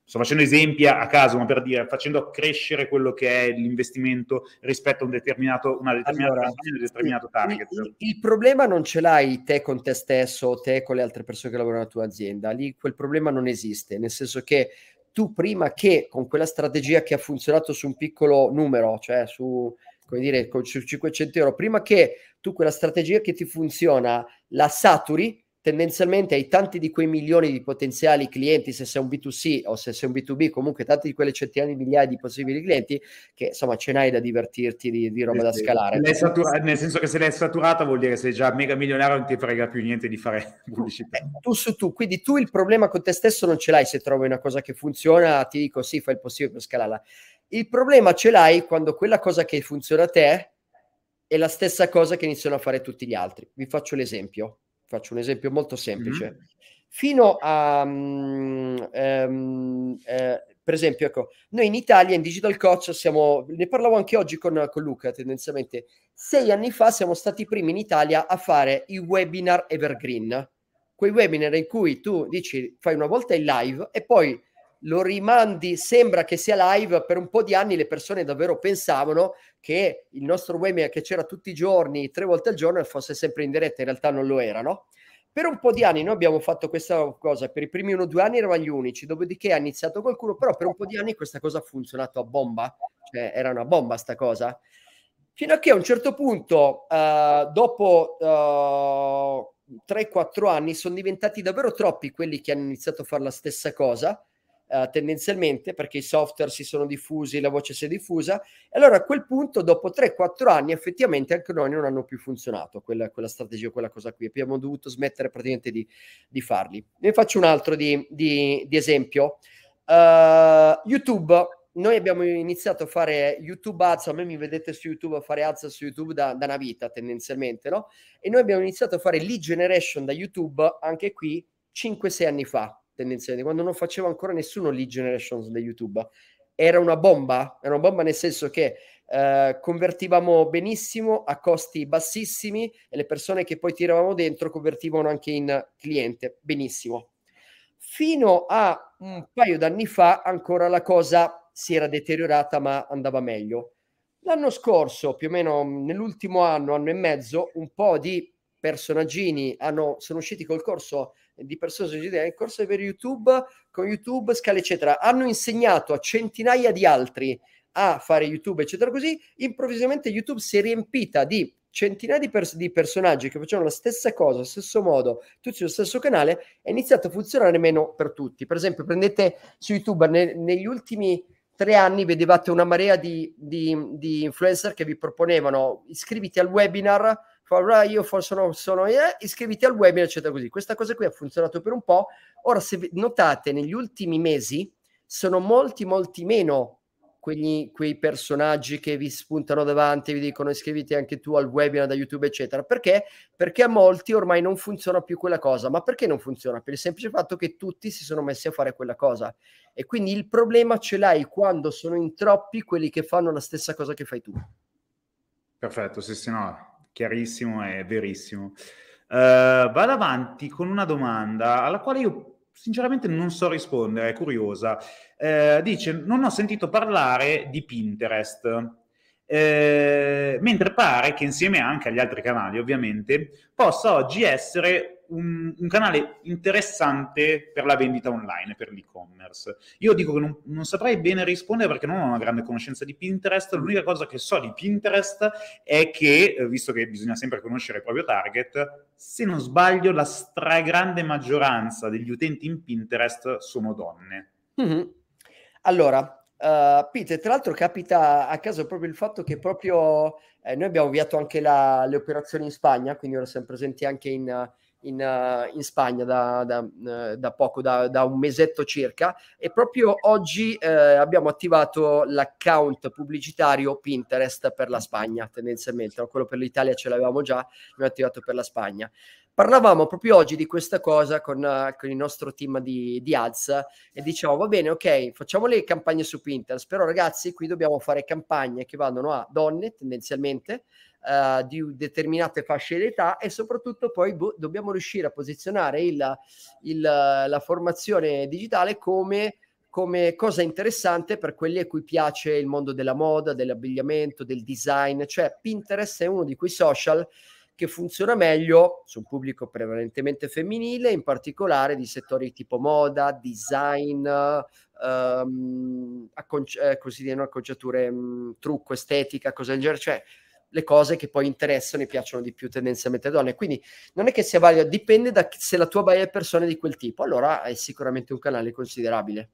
sto facendo esempi a caso, ma per dire, facendo crescere quello che è l'investimento rispetto a un determinato, una determinata allora, un determinato target. Il, il, problema non ce l'hai te con te stesso o te con le altre persone che lavorano nella tua azienda, lì quel problema non esiste, nel senso che tu prima che con quella strategia che ha funzionato su un piccolo numero, cioè su, come dire, su 500 euro, prima che tu quella strategia che ti funziona la saturi, tendenzialmente hai tanti di quei milioni di potenziali clienti, se sei un B2C o se sei un B2B, comunque tante di quelle centinaia di migliaia di possibili clienti, che insomma ce n'hai da divertirti di, di roba sì, da scalare. Satura- nel senso che se l'hai saturata vuol dire che sei già mega milionario non ti frega più niente di fare pubblicità. Eh, tu su tu, quindi tu il problema con te stesso non ce l'hai se trovi una cosa che funziona, ti dico sì, fai il possibile per scalarla. Il problema ce l'hai quando quella cosa che funziona a te è la stessa cosa che iniziano a fare tutti gli altri. Vi faccio l'esempio faccio un esempio molto semplice, mm-hmm. fino a, um, um, eh, per esempio, ecco, noi in Italia in Digital Coach siamo, ne parlavo anche oggi con, con Luca, tendenzialmente, sei anni fa siamo stati i primi in Italia a fare i webinar evergreen, quei webinar in cui tu dici, fai una volta il live e poi lo rimandi, sembra che sia live, per un po' di anni le persone davvero pensavano che il nostro webinar che c'era tutti i giorni, tre volte al giorno, fosse sempre in diretta, in realtà non lo era, no? Per un po' di anni noi abbiamo fatto questa cosa, per i primi uno o due anni eravamo gli unici, dopodiché ha iniziato qualcuno, però per un po' di anni questa cosa ha funzionato a bomba, cioè era una bomba sta cosa, fino a che a un certo punto, uh, dopo... Uh, eh, 3-4 anni sono diventati davvero troppi quelli che hanno iniziato a fare la stessa cosa eh, tendenzialmente perché i software si sono diffusi, la voce si è diffusa e allora a quel punto dopo 3-4 anni effettivamente anche noi non hanno più funzionato quella, quella strategia, quella cosa qui, abbiamo dovuto smettere praticamente di, di farli. Ne faccio un altro di, di, di esempio. Uh, YouTube, noi abbiamo iniziato a fare YouTube Ads, a me mi vedete su YouTube a fare ads su YouTube da, da, una vita tendenzialmente, no? E noi abbiamo iniziato a fare lead generation da YouTube anche qui 5-6 anni fa tendenzialmente, quando non faceva ancora nessuno lead generation da YouTube. Era una bomba, era una bomba nel senso che eh, convertivamo benissimo a costi bassissimi e le persone che poi tiravamo dentro convertivano anche in cliente, benissimo. Fino a un paio d'anni fa ancora la cosa si era deteriorata ma andava meglio. L'anno scorso, più o meno mm, nell'ultimo anno, anno e mezzo, un po' di personaggini hanno, sono usciti col corso di personaggi il corso per YouTube con YouTube, Scala eccetera hanno insegnato a centinaia di altri a fare YouTube eccetera così improvvisamente YouTube si è riempita di centinaia di, pers- di personaggi che facevano la stessa cosa, stesso modo tutti sullo stesso canale, è iniziato a funzionare meno per tutti, per esempio prendete su YouTube ne- negli ultimi tre anni vedevate una marea di, di, di influencer che vi proponevano iscriviti al webinar farà io, forse sono eh, iscriviti al webinar, eccetera così. Questa cosa qui ha funzionato per un po'. Ora, se notate, negli ultimi mesi sono molti, molti meno quegli, quei personaggi che vi spuntano davanti e vi dicono iscriviti anche tu al webinar da YouTube, eccetera. Perché? Perché a molti ormai non funziona più quella cosa. Ma perché non funziona? Per il semplice fatto che tutti si sono messi a fare quella cosa. E quindi il problema ce l'hai quando sono in troppi quelli che fanno la stessa cosa che fai tu. Perfetto, sì signore chiarissimo e verissimo. Uh, vado avanti con una domanda alla quale io sinceramente non so rispondere, è curiosa. Uh, dice, non ho sentito parlare di Pinterest, uh, mentre pare che insieme anche agli altri canali, ovviamente, possa oggi essere un, un, canale interessante per la vendita online, per l'e-commerce. Io dico che non, non, saprei bene rispondere perché non ho una grande conoscenza di Pinterest. L'unica cosa che so di Pinterest è che, eh, visto che bisogna sempre conoscere il proprio target, se non sbaglio, la stragrande maggioranza degli utenti in Pinterest sono donne. Mm-hmm. Allora, Uh, eh, Peter, tra l'altro capita a caso proprio il fatto che proprio eh, noi abbiamo avviato anche la, le operazioni in Spagna, quindi ora siamo presenti anche in, in, uh, in Spagna da, da, eh, da poco, da, da, un mesetto circa, e proprio oggi eh, abbiamo attivato l'account pubblicitario Pinterest per la Spagna, tendenzialmente, no? quello per l'Italia ce l'avevamo già, abbiamo attivato per la Spagna. Parlavamo proprio oggi di questa cosa con, uh, con il nostro team di, di ads e diciamo va bene, ok, facciamo le campagne su Pinterest, però ragazzi qui dobbiamo fare campagne che vadano a donne tendenzialmente, uh, di determinate fasce d'età e soprattutto poi bo- dobbiamo riuscire a posizionare il, il, la formazione digitale come come cosa interessante per quelli a cui piace il mondo della moda, dell'abbigliamento, del design, cioè Pinterest è uno di quei social che funziona meglio su un pubblico prevalentemente femminile, in particolare di settori tipo moda, design, ehm, acconci- eh, così, no, acconciature, mh, mm, trucco, estetica, cose del genere, cioè le cose che poi interessano e piacciono di più tendenzialmente alle donne. Quindi non è che sia valido, dipende da se la tua buyer persona è di quel tipo, allora è sicuramente un canale considerabile.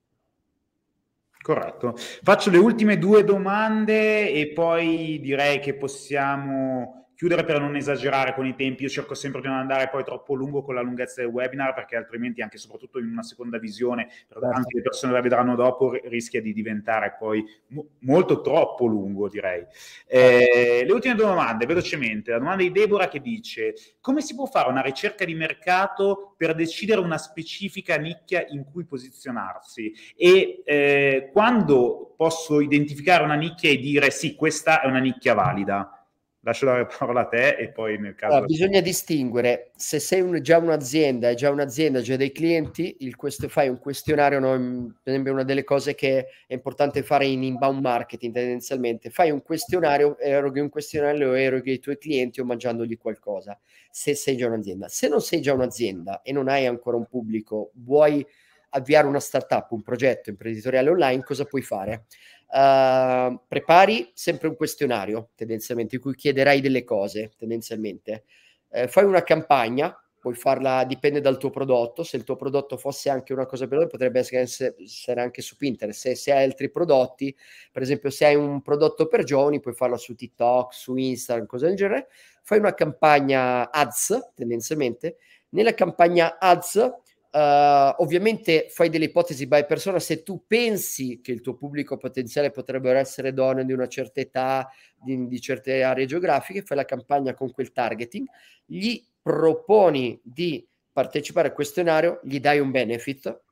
Corretto. Faccio le ultime due domande e poi direi che possiamo chiudere per non esagerare con i tempi, io cerco sempre di non andare poi troppo lungo con la lunghezza del webinar perché altrimenti anche soprattutto in una seconda visione per certo. tanti le persone la vedranno dopo rischia di diventare poi mo- molto troppo lungo direi. Eh, le ultime due domande velocemente, la domanda di Deborah che dice come si può fare una ricerca di mercato per decidere una specifica nicchia in cui posizionarsi e eh, quando posso identificare una nicchia e dire sì questa è una nicchia valida? lascio la parola a te e poi nel caso... Allora, bisogna distinguere se sei un, già un'azienda, è già un'azienda, già dei clienti, il quest- fai un questionario, no? per esempio una delle cose che è importante fare in inbound marketing tendenzialmente, fai un questionario, eroghi un questionario, eroghi i tuoi clienti o mangiandogli qualcosa, se sei già un'azienda. Se non sei già un'azienda e non hai ancora un pubblico, vuoi avviare una startup, un progetto imprenditoriale online, cosa puoi fare? Ehm, prepari sempre un questionario, tendenzialmente, in cui chiederai delle cose, tendenzialmente. Eh, fai una campagna, puoi farla, dipende dal tuo prodotto, se il tuo prodotto fosse anche una cosa per noi potrebbe essere anche su Pinterest, se, se hai altri prodotti, per esempio se hai un prodotto per giovani puoi farlo su TikTok, su Instagram, cose del genere, fai una campagna ads tendenzialmente, nella campagna ads Uh, ovviamente fai delle ipotesi by persona se tu pensi che il tuo pubblico potenziale potrebbero essere donne di una certa età, di, di certe aree geografiche, fai la campagna con quel targeting, gli proponi di partecipare al questionario, gli dai un benefit,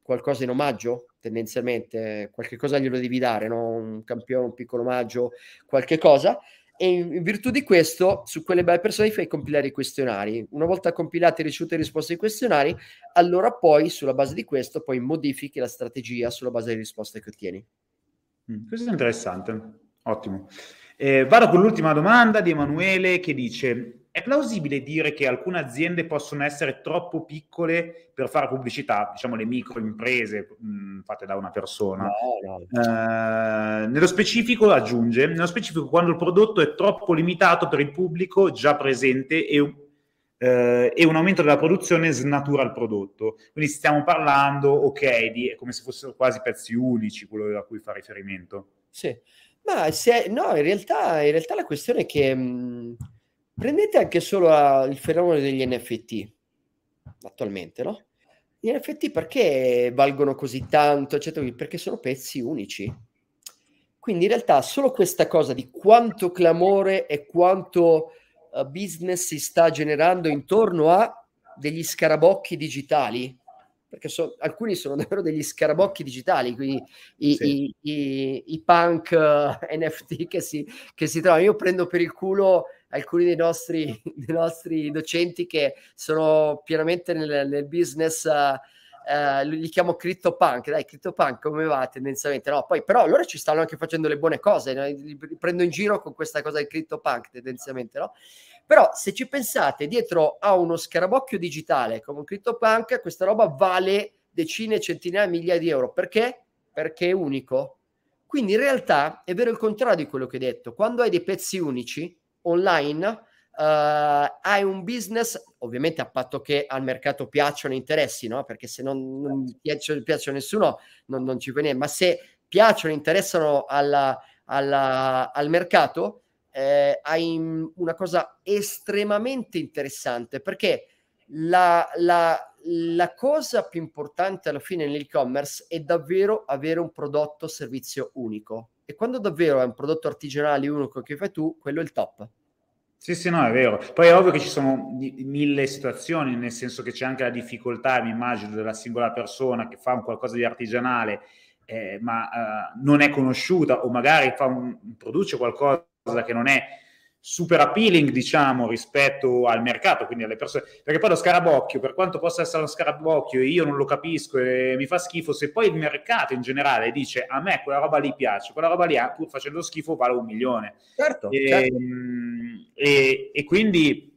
qualcosa in omaggio tendenzialmente, qualche cosa glielo devi dare, no? un campione, un piccolo omaggio, qualche cosa, e in virtù di questo su quelle belle persone fai compilare i questionari una volta compilati e ricevute risposte ai questionari allora poi sulla base di questo poi modifichi la strategia sulla base delle risposte che ottieni mm, questo è interessante ottimo eh, vado con l'ultima domanda di Emanuele che dice è plausibile dire che alcune aziende possono essere troppo piccole per fare pubblicità, diciamo le micro imprese mh, mm, fatte da una persona. No, no. Eh, nello specifico, aggiunge, nello specifico quando il prodotto è troppo limitato per il pubblico già presente e, eh, e un aumento della produzione snatura il prodotto. Quindi stiamo parlando, ok, di, come se fossero quasi pezzi unici, quello a cui fa riferimento. Sì, ma se, no, in realtà, in realtà la questione è che... Mh mm, prendete anche solo la, ah, il fenomeno degli NFT attualmente, no? Gli NFT perché valgono così tanto, eccetera, perché sono pezzi unici. Quindi in realtà solo questa cosa di quanto clamore e quanto eh, business si sta generando intorno a degli scarabocchi digitali, perché so, alcuni sono davvero degli scarabocchi digitali, quindi i, sì. i, i, i punk uh, eh, NFT che si, che si trovano. Io prendo per il culo alcuni dei nostri, dei nostri docenti che sono pienamente nel, nel business. Uh, li chiamo Punk, dai, Punk come va tendenzialmente? No, poi però loro ci stanno anche facendo le buone cose, no? li prendo in giro con questa cosa del Punk tendenzialmente, no? Però se ci pensate, dietro a uno scarabocchio digitale come un Punk, questa roba vale decine, centinaia, migliaia di euro. Perché? Perché è unico. Quindi in realtà è vero il contrario di quello che hai detto. Quando hai dei pezzi unici, online Uh, hai un business, ovviamente a patto che al mercato piacciono interessi, no? perché se non, non piacciono, certo. piacciono nessuno non, non ci fa niente, ma se piacciono, interessano alla, alla, al mercato, eh, hai una cosa estremamente interessante, perché la, la, la cosa più importante alla fine nell'e-commerce è davvero avere un prodotto o servizio unico e quando davvero è un prodotto artigianale unico che fai tu, quello è il top. Sì, sì, no, è vero. Poi è ovvio che ci sono mille situazioni, nel senso che c'è anche la difficoltà, mi immagino, della singola persona che fa un qualcosa di artigianale, eh, ma eh, non è conosciuta o magari un, produce qualcosa che non è super appealing, diciamo, rispetto al mercato, quindi alle persone. Perché poi lo scarabocchio, per quanto possa essere uno scarabocchio, e io non lo capisco e mi fa schifo, se poi il mercato in generale dice a me quella roba lì piace, quella roba lì, ah, pur facendo schifo, vale un milione. Certo. E, ehm, certo. e, e quindi...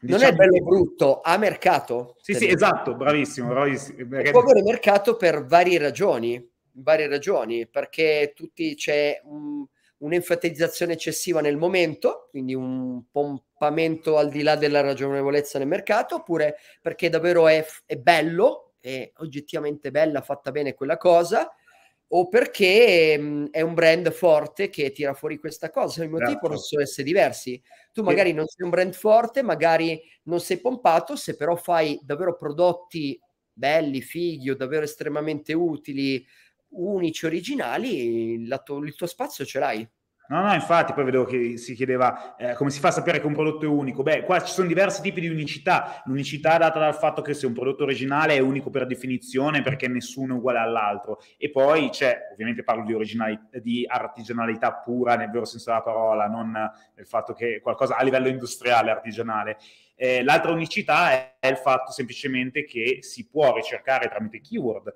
Diciamo, non è diciamo bello e brutto, ha mercato. Sì, sì, esatto, bravissimo. bravissimo. Può avere mercato per varie ragioni, varie ragioni, perché tutti c'è... Un un'enfatizzazione eccessiva nel momento, quindi un pompamento al di là della ragionevolezza nel mercato, oppure perché davvero è, è bello, è oggettivamente bella, fatta bene quella cosa, o perché mm, è un brand forte che tira fuori questa cosa. I motivi certo. possono essere diversi. Tu magari sì. non sei un brand forte, magari non sei pompato, se però fai davvero prodotti belli, fighi o davvero estremamente utili, unici, originali, to- il tuo spazio ce l'hai. No, no, infatti, poi vedevo che si chiedeva eh, come si fa a sapere che un prodotto è unico. Beh, qua ci sono diversi tipi di unicità. L'unicità è data dal fatto che se un prodotto originale è unico per definizione perché nessuno è uguale all'altro. E poi c'è, ovviamente parlo di, originali- di artigianalità pura nel vero senso della parola, non del fatto che qualcosa a livello industriale, artigianale. Eh, l'altra unicità è, è, il fatto semplicemente che si può ricercare tramite keyword,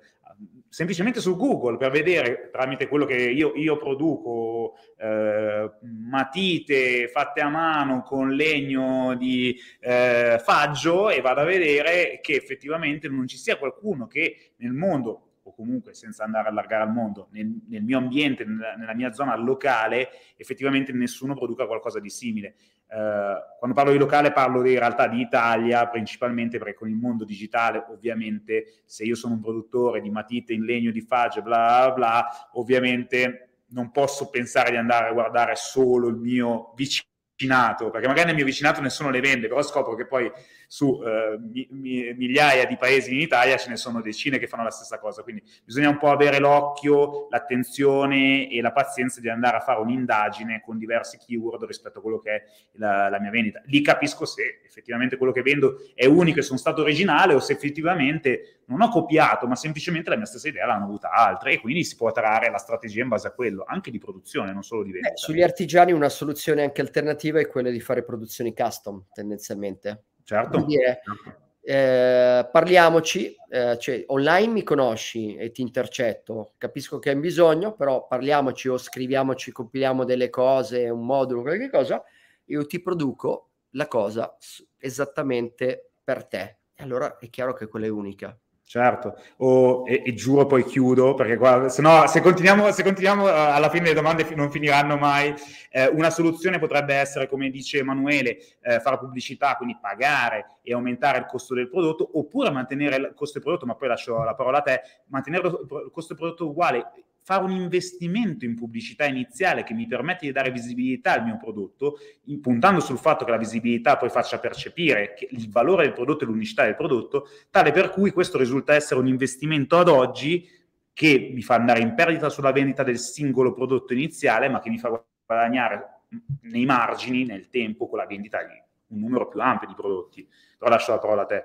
semplicemente su Google per vedere tramite quello che io, io produco, eh, matite fatte a mano con legno di eh, faggio e vado a vedere che effettivamente non ci sia qualcuno che nel mondo o comunque senza andare a allargare al mondo, nel, nel mio ambiente, nella, nella, mia zona locale, effettivamente nessuno produca qualcosa di simile. Eh, quando parlo di locale parlo di realtà di Italia principalmente perché con il mondo digitale ovviamente se io sono un produttore di matite in legno di fage bla bla bla ovviamente non posso pensare di andare a guardare solo il mio vicino vicinato, perché magari nel mio vicinato nessuno le vende, però scopro che poi su eh, mi, mi, migliaia di paesi in Italia ce ne sono decine che fanno la stessa cosa, quindi bisogna un po' avere l'occhio, l'attenzione e la pazienza di andare a fare un'indagine con diversi keyword rispetto a quello che è la, la mia vendita. Lì capisco se effettivamente quello che vendo è unico e sono stato originale o se effettivamente non ho copiato, ma semplicemente la mia stessa idea l'hanno avuta altre e quindi si può trarre la strategia in base a quello, anche di produzione, non solo di vendita. Beh, sugli artigiani una soluzione anche alternativa è quella di fare produzioni custom, tendenzialmente. Certo. Dire, certo. Eh, parliamoci, eh, cioè, online mi conosci e ti intercetto, capisco che hai bisogno, però parliamoci o scriviamoci, compiliamo delle cose, un modulo, qualche cosa, io ti produco la cosa esattamente per te. E allora è chiaro che quella è unica. Certo, oh, e, e, giuro poi chiudo, perché guarda, se no, se continuiamo, se continuiamo eh, alla fine le domande non finiranno mai. Eh, una soluzione potrebbe essere, come dice Emanuele, eh, fare pubblicità, quindi pagare e aumentare il costo del prodotto, oppure mantenere il costo del prodotto, ma poi lascio la parola a te, mantenere il costo del prodotto uguale fare un investimento in pubblicità iniziale che mi permette di dare visibilità al mio prodotto, puntando sul fatto che la visibilità poi faccia percepire il valore del prodotto e l'unicità del prodotto, tale per cui questo risulta essere un investimento ad oggi che mi fa andare in perdita sulla vendita del singolo prodotto iniziale, ma che mi fa guadagnare nei margini, nel tempo, con la vendita di un numero più ampio di prodotti. Però lascio la parola a te.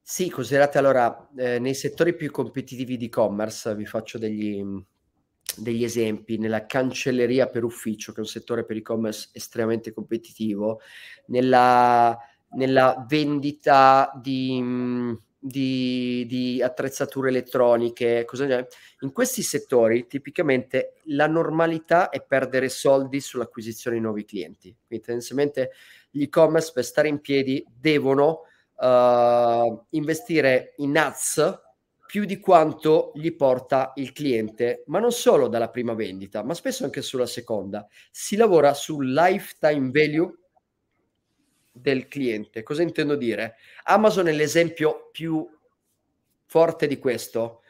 Sì, considerate allora, eh, nei settori più competitivi di e-commerce, vi faccio degli, degli esempi nella cancelleria per ufficio, che è un settore per e-commerce estremamente competitivo, nella, nella vendita di, di, di, attrezzature elettroniche, cosa in questi settori tipicamente la normalità è perdere soldi sull'acquisizione di nuovi clienti. Quindi tendenzialmente gli e-commerce per stare in piedi devono uh, investire in ads più di quanto gli porta il cliente, ma non solo dalla prima vendita, ma spesso anche sulla seconda. Si lavora sul lifetime value del cliente. Cosa intendo dire? Amazon è l'esempio più forte di questo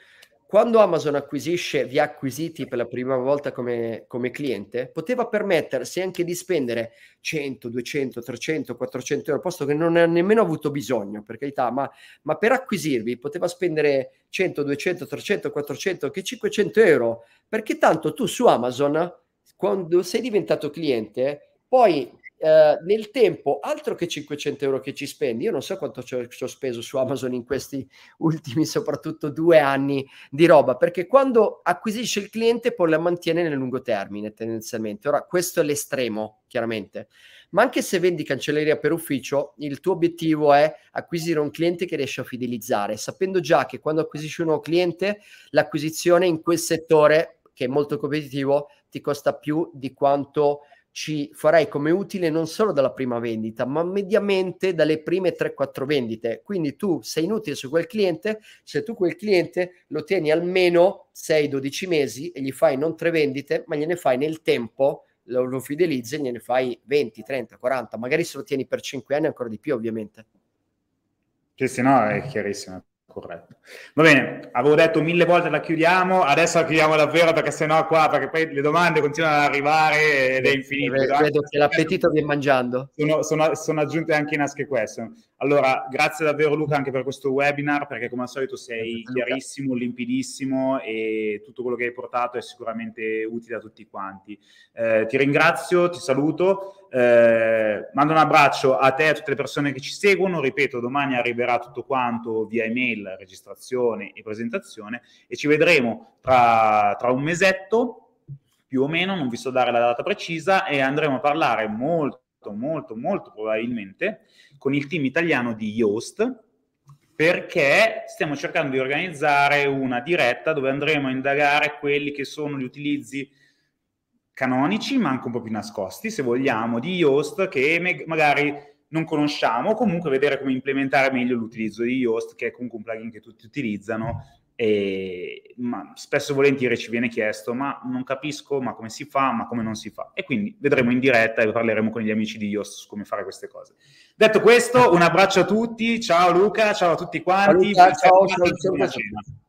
quando Amazon acquisisce vi ha acquisiti per la prima volta come, come, cliente, poteva permettersi anche di spendere 100, 200, 300, 400 euro, posto che non ne ha nemmeno avuto bisogno, per carità, ma, ma per acquisirvi poteva spendere 100, 200, 300, 400, che 500 euro, perché tanto tu su Amazon, quando sei diventato cliente, poi eh, nel tempo, altro che 500 euro che ci spendi, io non so quanto ci ho speso su Amazon in questi ultimi, soprattutto due anni di roba, perché quando acquisisce il cliente poi la mantiene nel lungo termine tendenzialmente. Ora, questo è l'estremo, chiaramente. Ma anche se vendi cancelleria per ufficio, il tuo obiettivo è acquisire un cliente che riesci a fidelizzare, sapendo già che quando acquisisci un nuovo cliente, l'acquisizione in quel settore, che è molto competitivo, ti costa più di quanto ci farai come utile non solo dalla prima vendita, ma mediamente dalle prime 3-4 vendite. Quindi tu sei inutile su quel cliente, se tu quel cliente lo tieni almeno 6-12 mesi e gli fai non 3 vendite, ma gliene fai nel tempo, lo, lo fidelizzi e gliene fai 20, 30, 40, magari se lo tieni per 5 anni ancora di più ovviamente. Sì, se no, è chiarissimo. Corretto. Va bene, avevo detto mille volte la chiudiamo, adesso la chiudiamo davvero perché sennò qua, perché poi le domande continuano ad arrivare ed è infinito. Vedo che l'appetito viene mangiando. Sono, sono, sono aggiunte anche in ask question. Allora, grazie davvero Luca anche per questo webinar, perché come al solito sei grazie, chiarissimo, Luca. limpidissimo e tutto quello che hai portato è sicuramente utile a tutti quanti. Eh, ti ringrazio, ti saluto, eh, mando un abbraccio a te e a tutte le persone che ci seguono, ripeto, domani arriverà tutto quanto via email, registrazione e presentazione e ci vedremo tra, tra un mesetto più o meno, non vi so dare la data precisa, e andremo a parlare molto molto, molto, molto probabilmente con il team italiano di Yoast, perché stiamo cercando di organizzare una diretta dove andremo a indagare quelli che sono gli utilizzi canonici, ma anche un po' più nascosti, se vogliamo, di Yoast che me- magari non conosciamo, comunque vedere come implementare meglio l'utilizzo di Yoast, che è comunque un plugin che tutti utilizzano e, ma spesso e volentieri ci viene chiesto ma non capisco, ma come si fa, ma come non si fa. E quindi vedremo in diretta e parleremo con gli amici di IOS su come fare queste cose. Detto questo, un abbraccio a tutti, ciao Luca, ciao a tutti quanti. Ciao Luca, ciao, ciao, ciao, ciao.